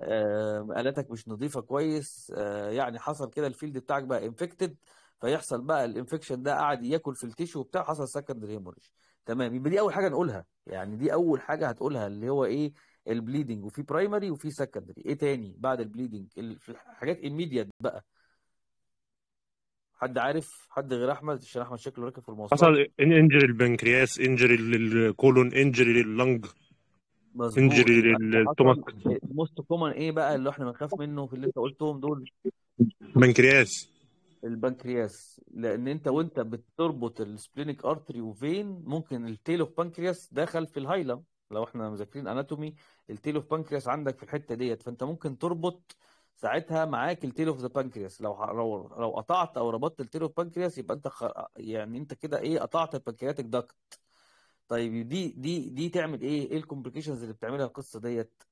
آه، الاتك مش نظيفه كويس آه، يعني حصل كده الفيلد بتاعك بقى انفكتد فيحصل بقى الانفكشن ده قاعد ياكل في التيشو وبتاع حصل سكندري هيموريش تمام يبقى دي اول حاجه نقولها يعني دي اول حاجه هتقولها اللي هو ايه البليدنج وفي برايمري وفي سكندري ايه تاني بعد البليدنج في حاجات ايميديت بقى حد عارف حد غير احمد عشان احمد شكله راكب في المواصلات حصل انجري البنكرياس انجري للكولون انجري اللنج انجري للتومك موست كومن ايه بقى اللي احنا بنخاف منه في اللي انت قلتهم دول البنكرياس البنكرياس لان انت وانت بتربط السبلينك ارتري وفين ممكن التيل اوف بانكرياس دخل في الهايلم لو احنا مذاكرين اناتومي التيل اوف بانكرياس عندك في الحته ديت فانت ممكن تربط ساعتها معاك التيل اوف ذا بانكرياس لو لو لو قطعت او ربطت التيل اوف بانكرياس يبقى انت خ... يعني انت كده ايه قطعت البانكرياتيك داكت طيب دي دي دي تعمل ايه ايه الكومبليكيشنز اللي بتعملها القصه ديت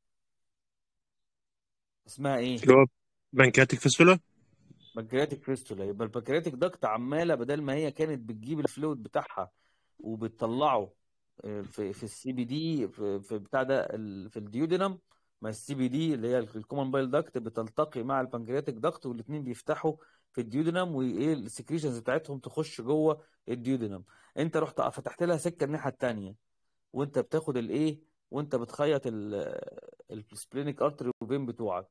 اسمها ايه اللي هو بانكرياتيك فيستولا بانكرياتيك فيستولا يبقى البانكرياتيك داكت عماله بدل ما هي كانت بتجيب الفلويد بتاعها وبتطلعه في في السي بي دي في, بتاع ده في الديودينم ما السي بي دي اللي هي الكومن بايل داكت بتلتقي مع البنكرياتيك داكت والاثنين بيفتحوا في الديودينم وايه السكريشنز بتاعتهم تخش جوه الديودينم انت رحت فتحت لها سكه الناحيه الثانيه وانت بتاخد الايه وانت بتخيط السبلينيك ارتري وبين بتوعك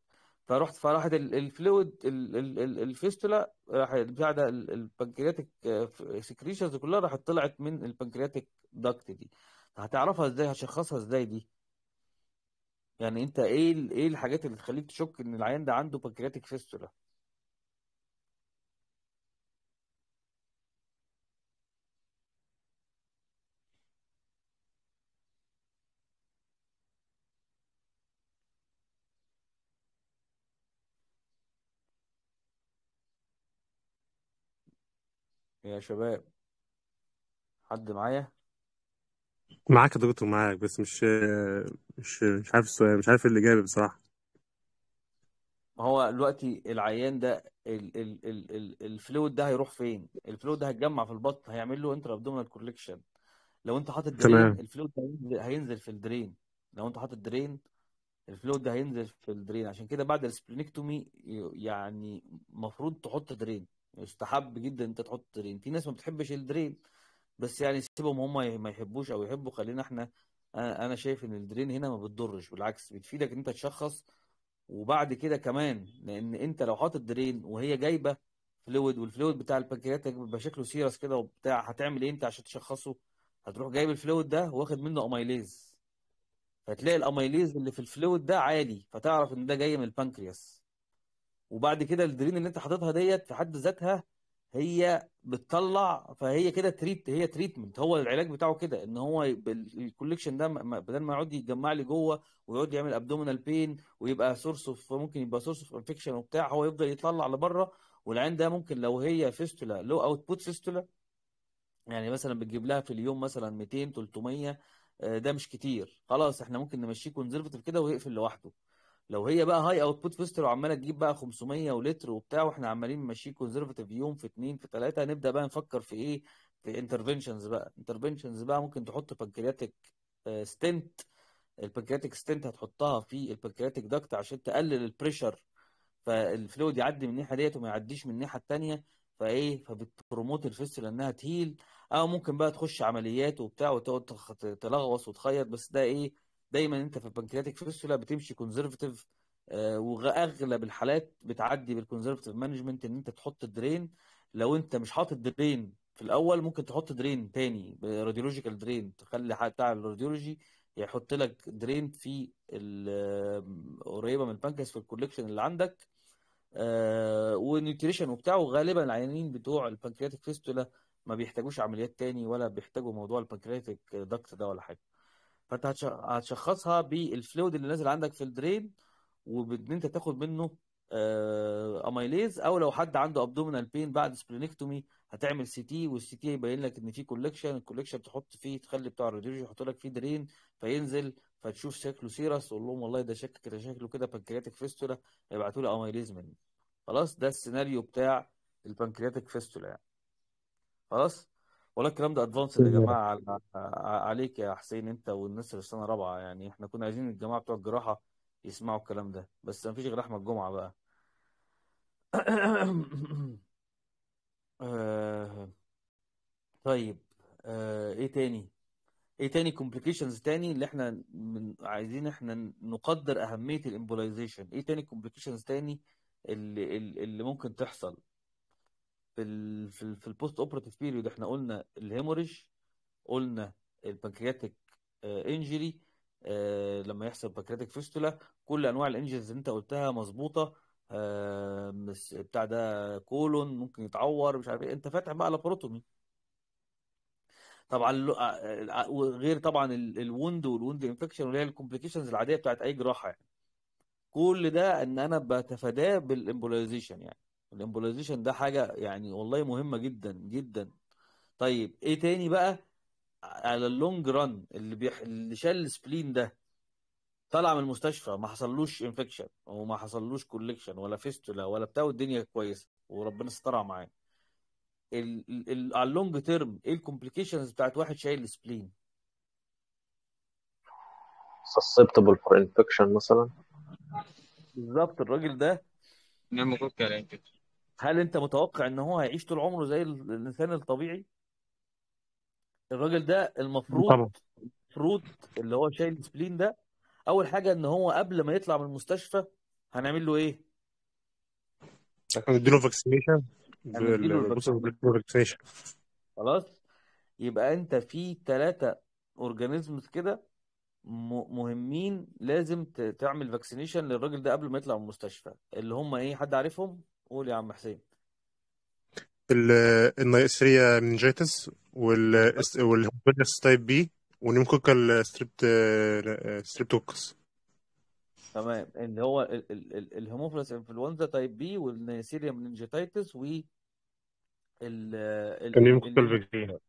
فرحت فراحت الفلويد الفيستولا راح بتاع ده البنكرياتيك آه، سكريشنز كلها راحت طلعت من البنكرياتيك داكت دي هتعرفها ازاي هشخصها ازاي دي يعني انت ايه ايه الحاجات اللي تخليك تشك ان العيان ده عنده بانكرياتيك فيستولا يا شباب حد معايا معاك يا دكتور معاك بس مش مش مش عارف السؤال مش عارف إيه الإجابة بصراحة ما هو دلوقتي العيان ده ال ال ال ال الفلويد ده هيروح فين؟ الفلويد ده هيتجمع في البطن هيعمل له انتر ابدومينال كوليكشن لو انت حاطط درين الفلويد ده هينزل هينزل في الدرين لو انت حاطط درين الفلويد ده هينزل في الدرين عشان كده بعد السبلينكتومي يعني المفروض تحط درين يستحب جدا انت تحط درين في ناس ما بتحبش الدرين بس يعني سيبهم هم ما يحبوش او يحبوا خلينا احنا انا شايف ان الدرين هنا ما بتضرش بالعكس بتفيدك ان انت تشخص وبعد كده كمان لان انت لو حاطط درين وهي جايبه فلويد والفلويد بتاع البنكرياس بيبقى شكله سيرس كده وبتاع هتعمل ايه انت عشان تشخصه هتروح جايب الفلويد ده واخد منه اميليز فتلاقي الاميليز اللي في الفلويد ده عالي فتعرف ان ده جاي من البنكرياس وبعد كده الدرين اللي انت حاططها ديت في حد ذاتها هي بتطلع فهي كده تريت هي تريتمنت هو العلاج بتاعه كده ان هو الكوليكشن ده بدل ما يقعد يجمع لي جوه ويقعد يعمل ابدومينال بين ويبقى سورس اوف ممكن يبقى سورس اوف انفكشن وبتاع هو يفضل يطلع لبره والعين ده ممكن لو هي فيستولا لو اوت بوت فيستولا يعني مثلا بتجيب لها في اليوم مثلا 200 300 آه، ده مش كتير خلاص احنا ممكن نمشيه كونزرفتيف كده ويقفل لوحده لو هي بقى هاي اوتبوت فيستر وعماله تجيب بقى 500 ولتر وبتاع واحنا عمالين ماشيين كونزرفاتيف يوم في اثنين في ثلاثه هنبدا بقى نفكر في ايه في انترفنشنز بقى انترفنشنز بقى ممكن تحط بنكرياتيك ستنت البنكرياتيك ستنت هتحطها في البنكرياتيك داكت عشان تقلل البريشر فالفلويد يعدي من الناحيه ديت وما يعديش من الناحيه الثانيه فايه فبتبروموت الفيستر انها تهيل او ممكن بقى تخش عمليات وبتاع وتقعد تلغوص وتخيط بس ده ايه دايما انت في البنكرياتيك فيستولا بتمشي كونزرفتيف آه، واغلب الحالات بتعدي بالكونزرفتيف مانجمنت ان انت تحط الدرين لو انت مش حاطط درين في الاول ممكن تحط درين تاني راديولوجيكال آه، درين تخلي بتاع الراديولوجي يحط لك درين في قريبه من البنكرياس في الكوليكشن اللي عندك آه ونيوتريشن وبتاع وغالبا العيانين بتوع البنكرياتيك فيستولا ما بيحتاجوش عمليات تاني ولا بيحتاجوا موضوع البنكرياتيك دكت ده ولا حاجه فانت هتشخصها بالفلويد اللي نازل عندك في الدرين وبان انت تاخد منه اميليز آه، او لو حد عنده ابدومينال بين بعد سبلينكتومي هتعمل سي تي والسي تي هيبين لك ان في كولكشن الكولكشن تحط فيه تخلي بتاع الراديولوجي يحط لك فيه درين فينزل فتشوف شكله سيرس تقول لهم والله ده شكل كده شكله كده بانكرياتيك فيستولا يبعتوا لي اميليز منه خلاص ده السيناريو بتاع البانكرياتيك فيستولا يعني خلاص والله الكلام ده ادفانس يا جماعه عليك يا حسين انت والناس اللي في سنه رابعه يعني احنا كنا عايزين الجماعه بتوع الجراحه يسمعوا الكلام ده بس مفيش غير احمد جمعه بقى *coughs* طيب آه، ايه تاني ايه تاني كومبليكيشنز تاني اللي احنا من عايزين احنا نقدر اهميه الامبولايزيشن ايه تاني كومبليكيشنز تاني اللي, اللي ممكن تحصل في الـ في, الـ في البوست اوبراتيف بيريود احنا قلنا الهيموريج قلنا البنكرياتيك انجري آه، آه، لما يحصل بنكرياتيك فيستولا كل انواع الانجريز اللي انت قلتها مظبوطه آه، بتاع ده كولون ممكن يتعور مش عارف ايه انت فاتح بقى لابروتومي طبعا وغير طبعا الوند والوند انفكشن واللي هي الكومبليكيشنز العاديه بتاعت اي جراحه يعني كل ده ان انا بتفاداه بالامبولايزيشن يعني الامبوليزيشن ده حاجه يعني والله مهمه جدا جدا طيب ايه تاني بقى على اللونج ران اللي بيح... اللي شال السبلين ده طلع من المستشفى ما حصلوش انفكشن وما حصلوش كوليكشن ولا فيستولا ولا بتاع والدنيا كويسه وربنا استرها معاه ال... ال... على اللونج تيرم ايه الكومبليكيشنز بتاعت واحد شايل السبلين سسبتبل فور انفكشن مثلا بالظبط الراجل ده نعمل يعني كده هل انت متوقع ان هو هيعيش طول عمره زي الانسان الطبيعي الراجل ده المفروض طبعا. المفروض اللي هو شايل سبلين ده اول حاجه ان هو قبل ما يطلع من المستشفى هنعمل له ايه هنديله فاكسينيشن فاكسينيشن خلاص يبقى انت في ثلاثه اورجانيزمز كده مهمين لازم تعمل فاكسينيشن للراجل ده قبل ما يطلع من المستشفى اللي هم ايه حد عارفهم قول يا عم حسين النيسريا منجيتس والهوبينس تايب بي ونيمكوكال ستريبت ستريبتوكس تمام اللي هو الهيموفلس انفلونزا تايب بي والنيسيريا منينجيتايتس و ال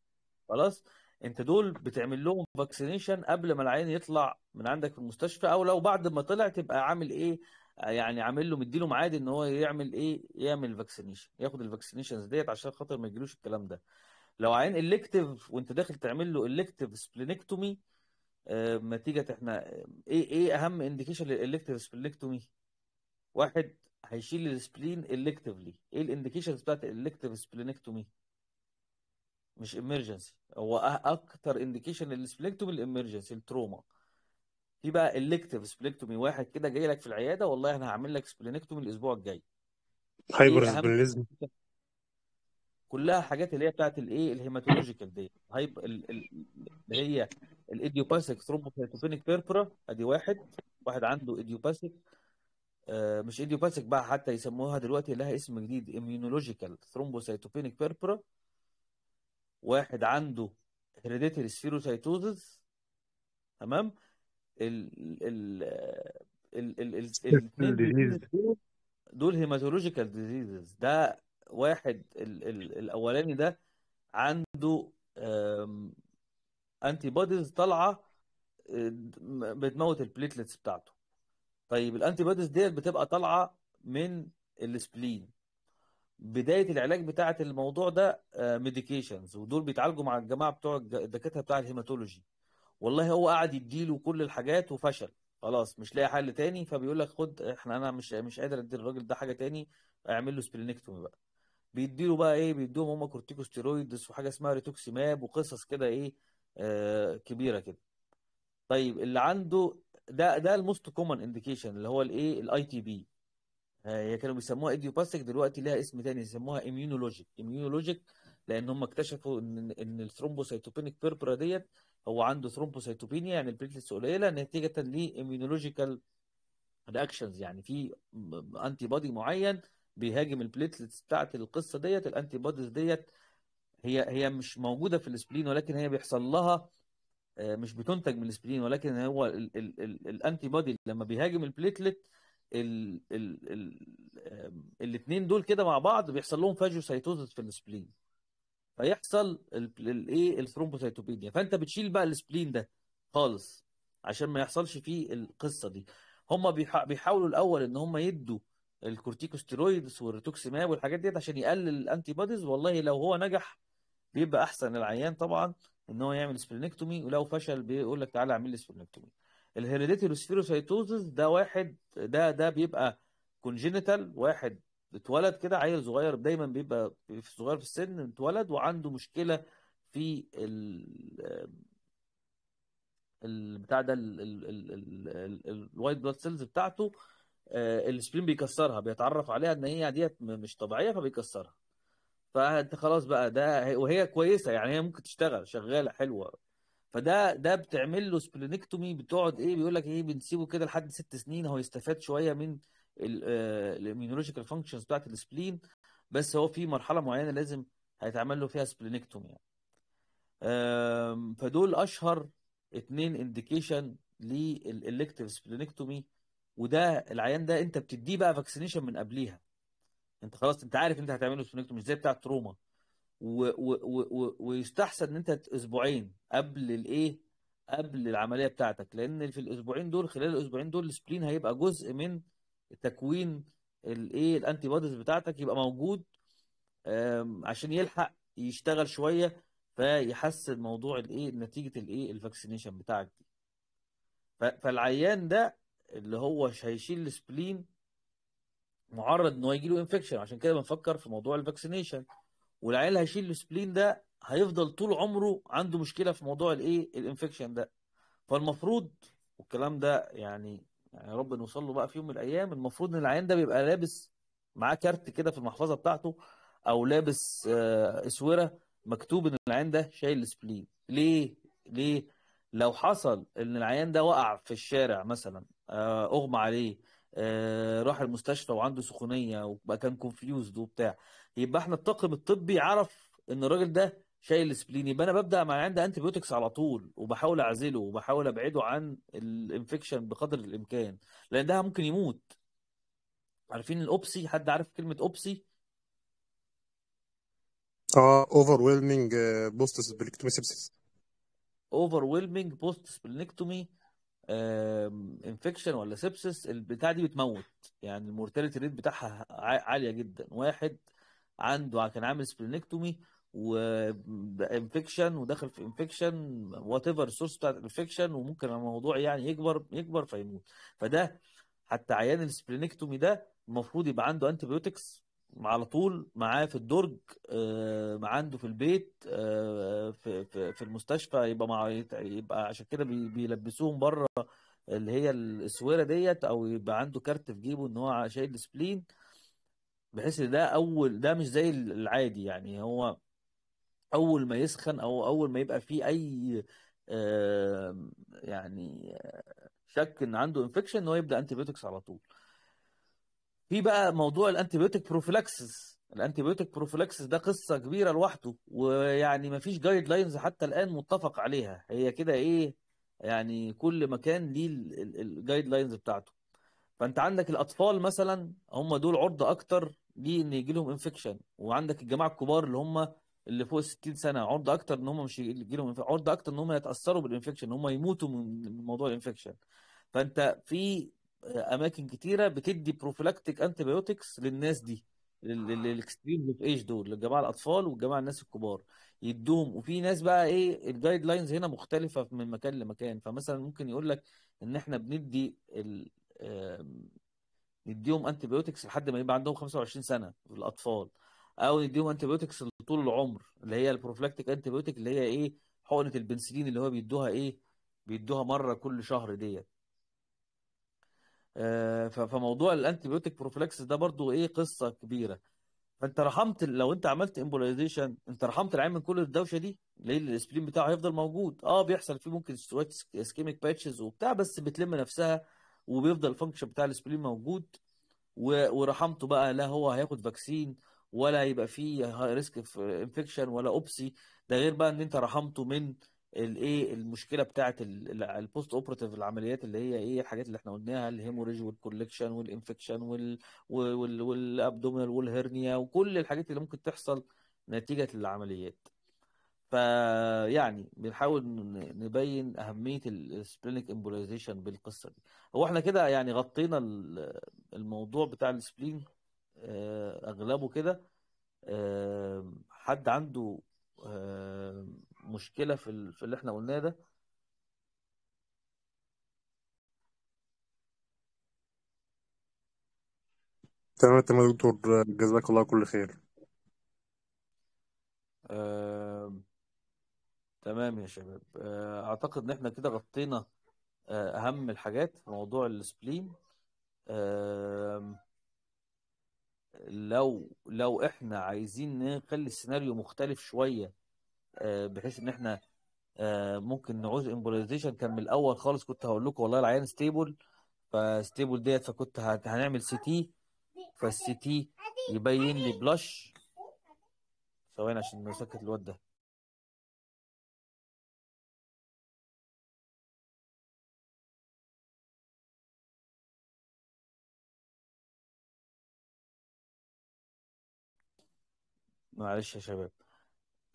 خلاص انت دول بتعمل لهم فاكسينيشن قبل ما العين يطلع من عندك في المستشفى او لو بعد ما طلع تبقى عامل ايه يعني عامل له مديله ميعاد ان هو يعمل ايه يعمل فاكسينيشن ياخد الفاكسينيشنز ديت عشان خاطر ما يجيلوش الكلام ده لو عين الكتيف وانت داخل تعمل له الكتيف سبلينكتومي نتيجه احنا آه، ايه ايه اهم انديكيشن للالكتيف سبلينكتومي واحد هيشيل السبلين الكتيفلي ايه الانديكيشنز بتاعت الالكتيف سبلينكتومي مش امرجنسي هو اكتر انديكيشن للسبلينكتومي الامرجنسي التروما في بقى الكتف سبليكتومي واحد كده جاي لك في العياده والله انا هعمل لك سبلينكتومي الاسبوع الجاي هايبر كلها حاجات اللي هي بتاعت الايه الهيماتولوجيكال دي هايب اللي هي الايديوباثيك ثرومبوسيتوبينيك بيربرا ادي واحد واحد عنده ايديوباثيك آه مش ايديوباثيك بقى حتى يسموها دلوقتي لها اسم جديد اميونولوجيكال ثرومبوسيتوبينيك بيربرا واحد عنده هيريديتري سفيروسايتوزز تمام ال دول هيماتولوجيكال ديزيزز ده واحد ال ال الاولاني ده عنده انتي بوديز طالعه آه، بتموت البليتلتس بتاعته طيب الانتي بوديز ديت بتبقى طالعه من السبلين بدايه العلاج بتاعه الموضوع ده ميديكيشنز آه، ودول بيتعالجوا مع الجماعه بتوع الدكاتره بتاع الهيماتولوجي والله هو قعد يديله كل الحاجات وفشل خلاص مش لاقي حل تاني فبيقول لك خد احنا انا مش مش قادر ادي الراجل ده حاجه تاني اعمل له سبلينكتومي بقى بيديله بقى ايه بيدوهم هم كورتيكوستيرويدز وحاجه اسمها ريتوكسيماب وقصص كده ايه آه كبيره كده طيب اللي عنده ده ده الموست كومن انديكيشن اللي هو الايه الاي آه، تي بي هي كانوا بيسموها ايديوباثيك دلوقتي ليها اسم تاني يسموها اميونولوجيك اميونولوجيك لان هم اكتشفوا ان ان الثرومبوسيتوبينيك بيربرا ديت هو عنده ثرومبوسيتوبينيا يعني البليتلتس قليله نتيجه لاميونولوجيكال رياكشنز يعني في انتي بودي معين بيهاجم البليتلتس بتاعت القصه ديت الانتي بوديز ديت هي هي مش موجوده في السبلين ولكن هي بيحصل لها آه، مش بتنتج من السبلين ولكن هو الانتي بودي لما بيهاجم البليتلت الاثنين دول كده مع بعض بيحصل لهم فاجوسايتوزس في السبلين فيحصل الايه الثرومبوسيتوبينيا فانت بتشيل بقى السبلين ده خالص عشان ما يحصلش فيه القصه دي هم بيحاولوا الاول ان هم يدوا الكورتيكوستيرويدز والريتوكسيماب والحاجات ديت عشان يقلل الانتي بوديز والله لو هو نجح بيبقى احسن للعيان طبعا ان هو يعمل سبلينكتومي ولو فشل بيقول لك تعالى اعمل لي سبلينكتومي الهيريديتي سبيروسايتوزس ده واحد ده ده بيبقى كونجينيتال واحد اتولد كده عيل صغير دايما بيبقى في صغير في السن اتولد وعنده مشكله في ال آه، البتاع ده الوايت بلاد سيلز بتاعته آه، السبرين بيكسرها بيتعرف عليها ان هي ديت مش طبيعيه فبيكسرها فانت خلاص بقى ده وهي كويسه يعني هي ممكن تشتغل شغاله حلوه فده ده بتعمل له سبلينكتومي بتقعد ايه بيقول لك ايه بنسيبه كده لحد ست سنين هو يستفاد شويه من الاميونولوجيكال فانكشنز آه، بتاعت السبلين بس هو في مرحله معينه لازم هيتعمل له فيها سبلينكتوم يعني فدول اشهر اثنين انديكيشن للالكتيف سبلينكتومي وده العيان ده انت بتديه بقى فاكسينيشن من قبليها انت خلاص انت عارف انت هتعمله سبلينكتومي مش زي بتاع تروما و و و ويستحسن ان انت اسبوعين قبل الايه قبل العمليه بتاعتك لان في الاسبوعين دول خلال الاسبوعين دول السبلين هيبقى جزء من تكوين الايه الانتي بوديز بتاعتك يبقى موجود عشان يلحق يشتغل شويه فيحسن موضوع الايه نتيجه الايه الفاكسينيشن بتاعك دي فالعيان ده اللي هو هيشيل السبلين معرض ان هو يجي له انفكشن عشان كده بنفكر في موضوع الفاكسينيشن والعيال هيشيل السبلين ده هيفضل طول عمره عنده مشكله في موضوع الايه الانفكشن ده فالمفروض والكلام ده يعني يعني يا رب نوصل له بقى في يوم من الايام المفروض ان العيان ده بيبقى لابس معاه كارت كده في المحفظه بتاعته او لابس آه، اسوره مكتوب ان العيان ده شايل سبلين ليه ليه لو حصل ان العيان ده وقع في الشارع مثلا آه، اغمى عليه آه، راح المستشفى وعنده سخونيه وبقى كان كونفيوزد وبتاع يبقى احنا الطاقم الطبي عرف ان الراجل ده شايل سبليني يبقى انا ببدا مع عندي انتي بيوتكس على طول وبحاول اعزله وبحاول ابعده عن الانفكشن بقدر الامكان لان ده ممكن يموت عارفين الاوبسي حد عارف كلمه اوبسي اه اوفر بوست سبليكتومي سبسس اوفر بوست سبليكتومي انفكشن ولا سبسس البتاع دي بتموت يعني المورتاليتي ريت بتاعها عاليه جدا واحد عنده كان عامل سبلينكتومي وانفكشن ودخل في انفكشن وات ايفر السورس بتاعت الانفكشن وممكن الموضوع يعني يكبر يكبر فيموت فده حتى عيان السبلينكتومي ده المفروض يبقى عنده انتبيوتكس على طول معاه في الدرج آه، معاه عنده في البيت آه، في, في, في المستشفى يبقى مع يبقى عشان كده بيلبسوهم بره اللي هي الاسوره ديت او يبقى عنده كارت في جيبه ان هو شايل سبلين بحيث ان ده اول ده مش زي العادي يعني هو اول ما يسخن او اول ما يبقى فيه اي يعني شك ان عنده انفكشن هو يبدا انتيبيوتكس على طول في بقى موضوع الانتيبيوتك بروفيلاكسس الانتيبيوتك بروفيلاكسس ده قصه كبيره لوحده ويعني ما فيش جايد لاينز حتى الان متفق عليها هي كده ايه يعني كل مكان ليه الجايد لاينز بتاعته فانت عندك الاطفال مثلا هم دول عرضه اكتر ليه ان يجي لهم انفكشن وعندك الجماعه الكبار اللي هم اللي فوق 60 سنه عرضه اكتر ان هم مش يجي لهم عرضه اكتر ان هم يتاثروا بالانفكشن ان هم يموتوا من موضوع الانفكشن فانت في اماكن كتيره بتدي بروفلاكتيك انتي بايوتكس للناس دي للاكستريم اوف ايج دول للجماعه الاطفال والجماعه الناس الكبار يدوهم وفي ناس بقى ايه الجايد لاينز هنا مختلفه من مكان لمكان فمثلا ممكن يقول لك ان احنا بندي ال نديهم انتي بايوتكس لحد ما يبقى عندهم 25 سنه في الاطفال او نديهم انتبيوتكس طول العمر اللي هي البروفلاكتيك انتبيوتك اللي هي ايه حقنه البنسلين اللي هو بيدوها ايه بيدوها مره كل شهر ديت آه، فموضوع الانتبيوتك بروفلاكس ده برضو ايه قصه كبيره فانت رحمت لو انت عملت امبولايزيشن انت رحمت العين من كل الدوشه دي ليه الاسبلين بتاعه هيفضل موجود اه بيحصل فيه ممكن شويه اسكيميك باتشز وبتاع بس بتلم نفسها وبيفضل الفانكشن بتاع الاسبلين موجود ورحمته بقى لا هو هياخد فاكسين ولا هيبقى فيه ريسك في انفكشن ولا اوبسي ده غير بقى ان انت رحمته من الايه المشكله بتاعه البوست اوبرتيف العمليات اللي هي ايه الحاجات اللي احنا قلناها الهيموريج والكولكشن والانفكشن وال والابدومينال والهرنيا وكل الحاجات اللي ممكن تحصل نتيجه العمليات فيعني بنحاول نبين اهميه السبلينك امبوليزيشن بالقصه دي هو احنا كده يعني غطينا الموضوع بتاع السبلين آه، اغلبه كده آه، حد عنده آه، مشكله في في اللي احنا قلناه ده تمام تمام يا دكتور جزاك الله كل خير آه، تمام يا شباب آه، اعتقد ان احنا كده غطينا آه، اهم الحاجات في موضوع السبلين آه، لو لو احنا عايزين نخلي السيناريو مختلف شويه آه، بحيث ان احنا آه، ممكن نعوز امبوليزيشن كان من الاول خالص كنت هقول لكم والله العيان ستيبل فستيبل ديت فكنت هنعمل سي تي فالسي تي يبين لي بلاش ثواني عشان نسكت الواد ده معلش يا شباب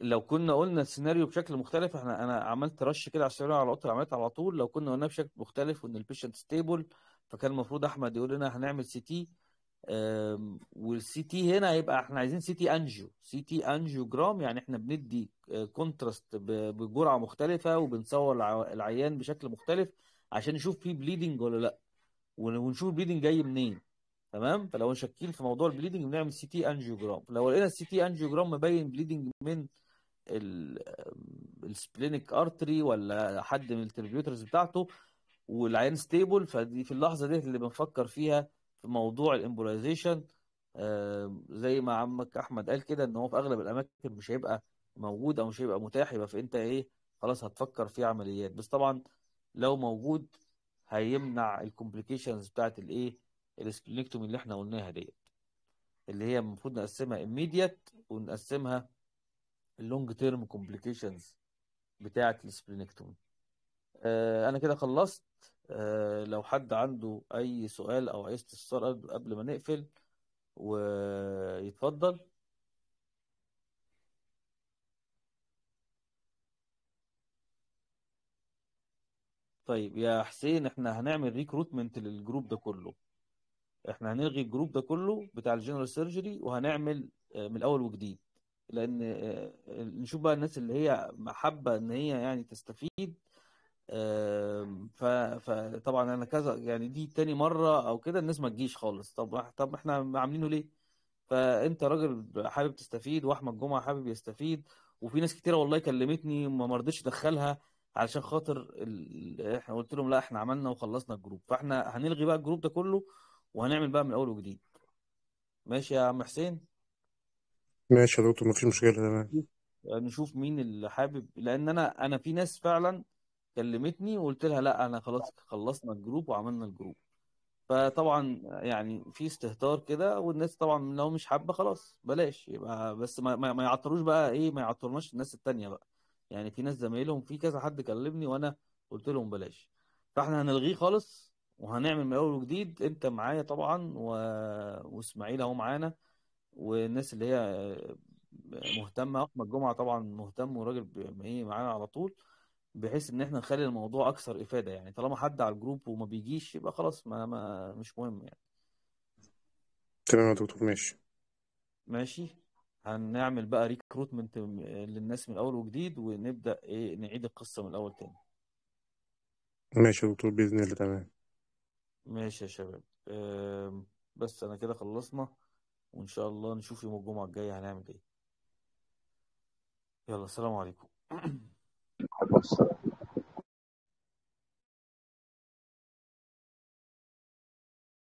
لو كنا قلنا السيناريو بشكل مختلف احنا انا عملت رش كده على السيناريو على القطر عملت على طول لو كنا قلناه بشكل مختلف وان البيشنت ستيبل فكان المفروض احمد يقول لنا هنعمل سي تي والسي تي هنا يبقى احنا عايزين سي تي انجيو سي تي انجيوجرام يعني احنا بندي كونتراست آه، بجرعه مختلفه وبنصور العيان بشكل مختلف عشان نشوف فيه بليدنج ولا لا ونشوف البليدنج جاي منين تمام فلو شاكين في موضوع البليدنج بنعمل سي تي انجيوجرام لو لقينا السي تي انجيوجرام مبين بليدنج من السبلينك ارتري ولا حد من التربيوترز بتاعته والعين ستيبل فدي في اللحظه ديت اللي بنفكر فيها في موضوع الامبولايزيشن زي ما عمك احمد قال كده ان هو في اغلب الاماكن مش هيبقى موجود او مش هيبقى متاح يبقى فانت ايه خلاص هتفكر في عمليات بس طبعا لو موجود هيمنع الكومبليكيشنز بتاعت الايه الاسبليكتومي اللي احنا قلناها ديت اللي هي المفروض نقسمها immediate ونقسمها اللونج تيرم كومبليكيشنز بتاعه الاسبلينكتومي آه انا كده خلصت آه لو حد عنده اي سؤال او اي استفسار قبل ما نقفل ويتفضل طيب يا حسين احنا هنعمل ريكروتمنت للجروب ده كله احنا هنلغي الجروب ده كله بتاع الجنرال سيرجري وهنعمل آه، من الاول وجديد لان آه، آه، نشوف بقى الناس اللي هي حابه ان هي يعني تستفيد فطبعا انا كذا يعني دي تاني مره او كده الناس ما تجيش خالص طب طب احنا عاملينه ليه فانت راجل حابب تستفيد واحمد جمعه حابب يستفيد وفي ناس كتيره والله كلمتني ما رضيتش ادخلها علشان خاطر احنا قلت لهم لا احنا عملنا وخلصنا الجروب فاحنا هنلغي بقى الجروب ده كله وهنعمل بقى من اول وجديد ماشي يا عم حسين ماشي يا دكتور مفيش مشكله تمام آه، نشوف مين اللي حابب لان انا انا في ناس فعلا كلمتني وقلت لها لا انا خلاص خلصنا الجروب وعملنا الجروب فطبعا يعني في استهتار كده والناس طبعا لو مش حابه خلاص بلاش يبقى بس ما, ما, يعطروش بقى ايه ما يعطرناش الناس التانية بقى يعني في ناس زمايلهم في كذا حد كلمني وانا قلت لهم بلاش فاحنا هنلغيه خالص وهنعمل من اول وجديد انت معايا طبعا و... واسماعيل اهو معانا والناس اللي هي مهتمه احمد جمعه طبعا مهتم وراجل ب... يعني ايه معانا على طول بحيث ان احنا نخلي الموضوع اكثر افاده يعني طالما حد على الجروب وما بيجيش يبقى خلاص ما, ما مش مهم يعني تمام يا دكتور ماشي ماشي هنعمل بقى ريكروتمنت للناس من اول وجديد ونبدا ايه نعيد القصه من الاول تاني ماشي يا دكتور باذن الله تمام ماشي يا شباب بس انا كده خلصنا وان شاء الله نشوف يوم الجمعة الجاية هنعمل ايه يلا السلام عليكم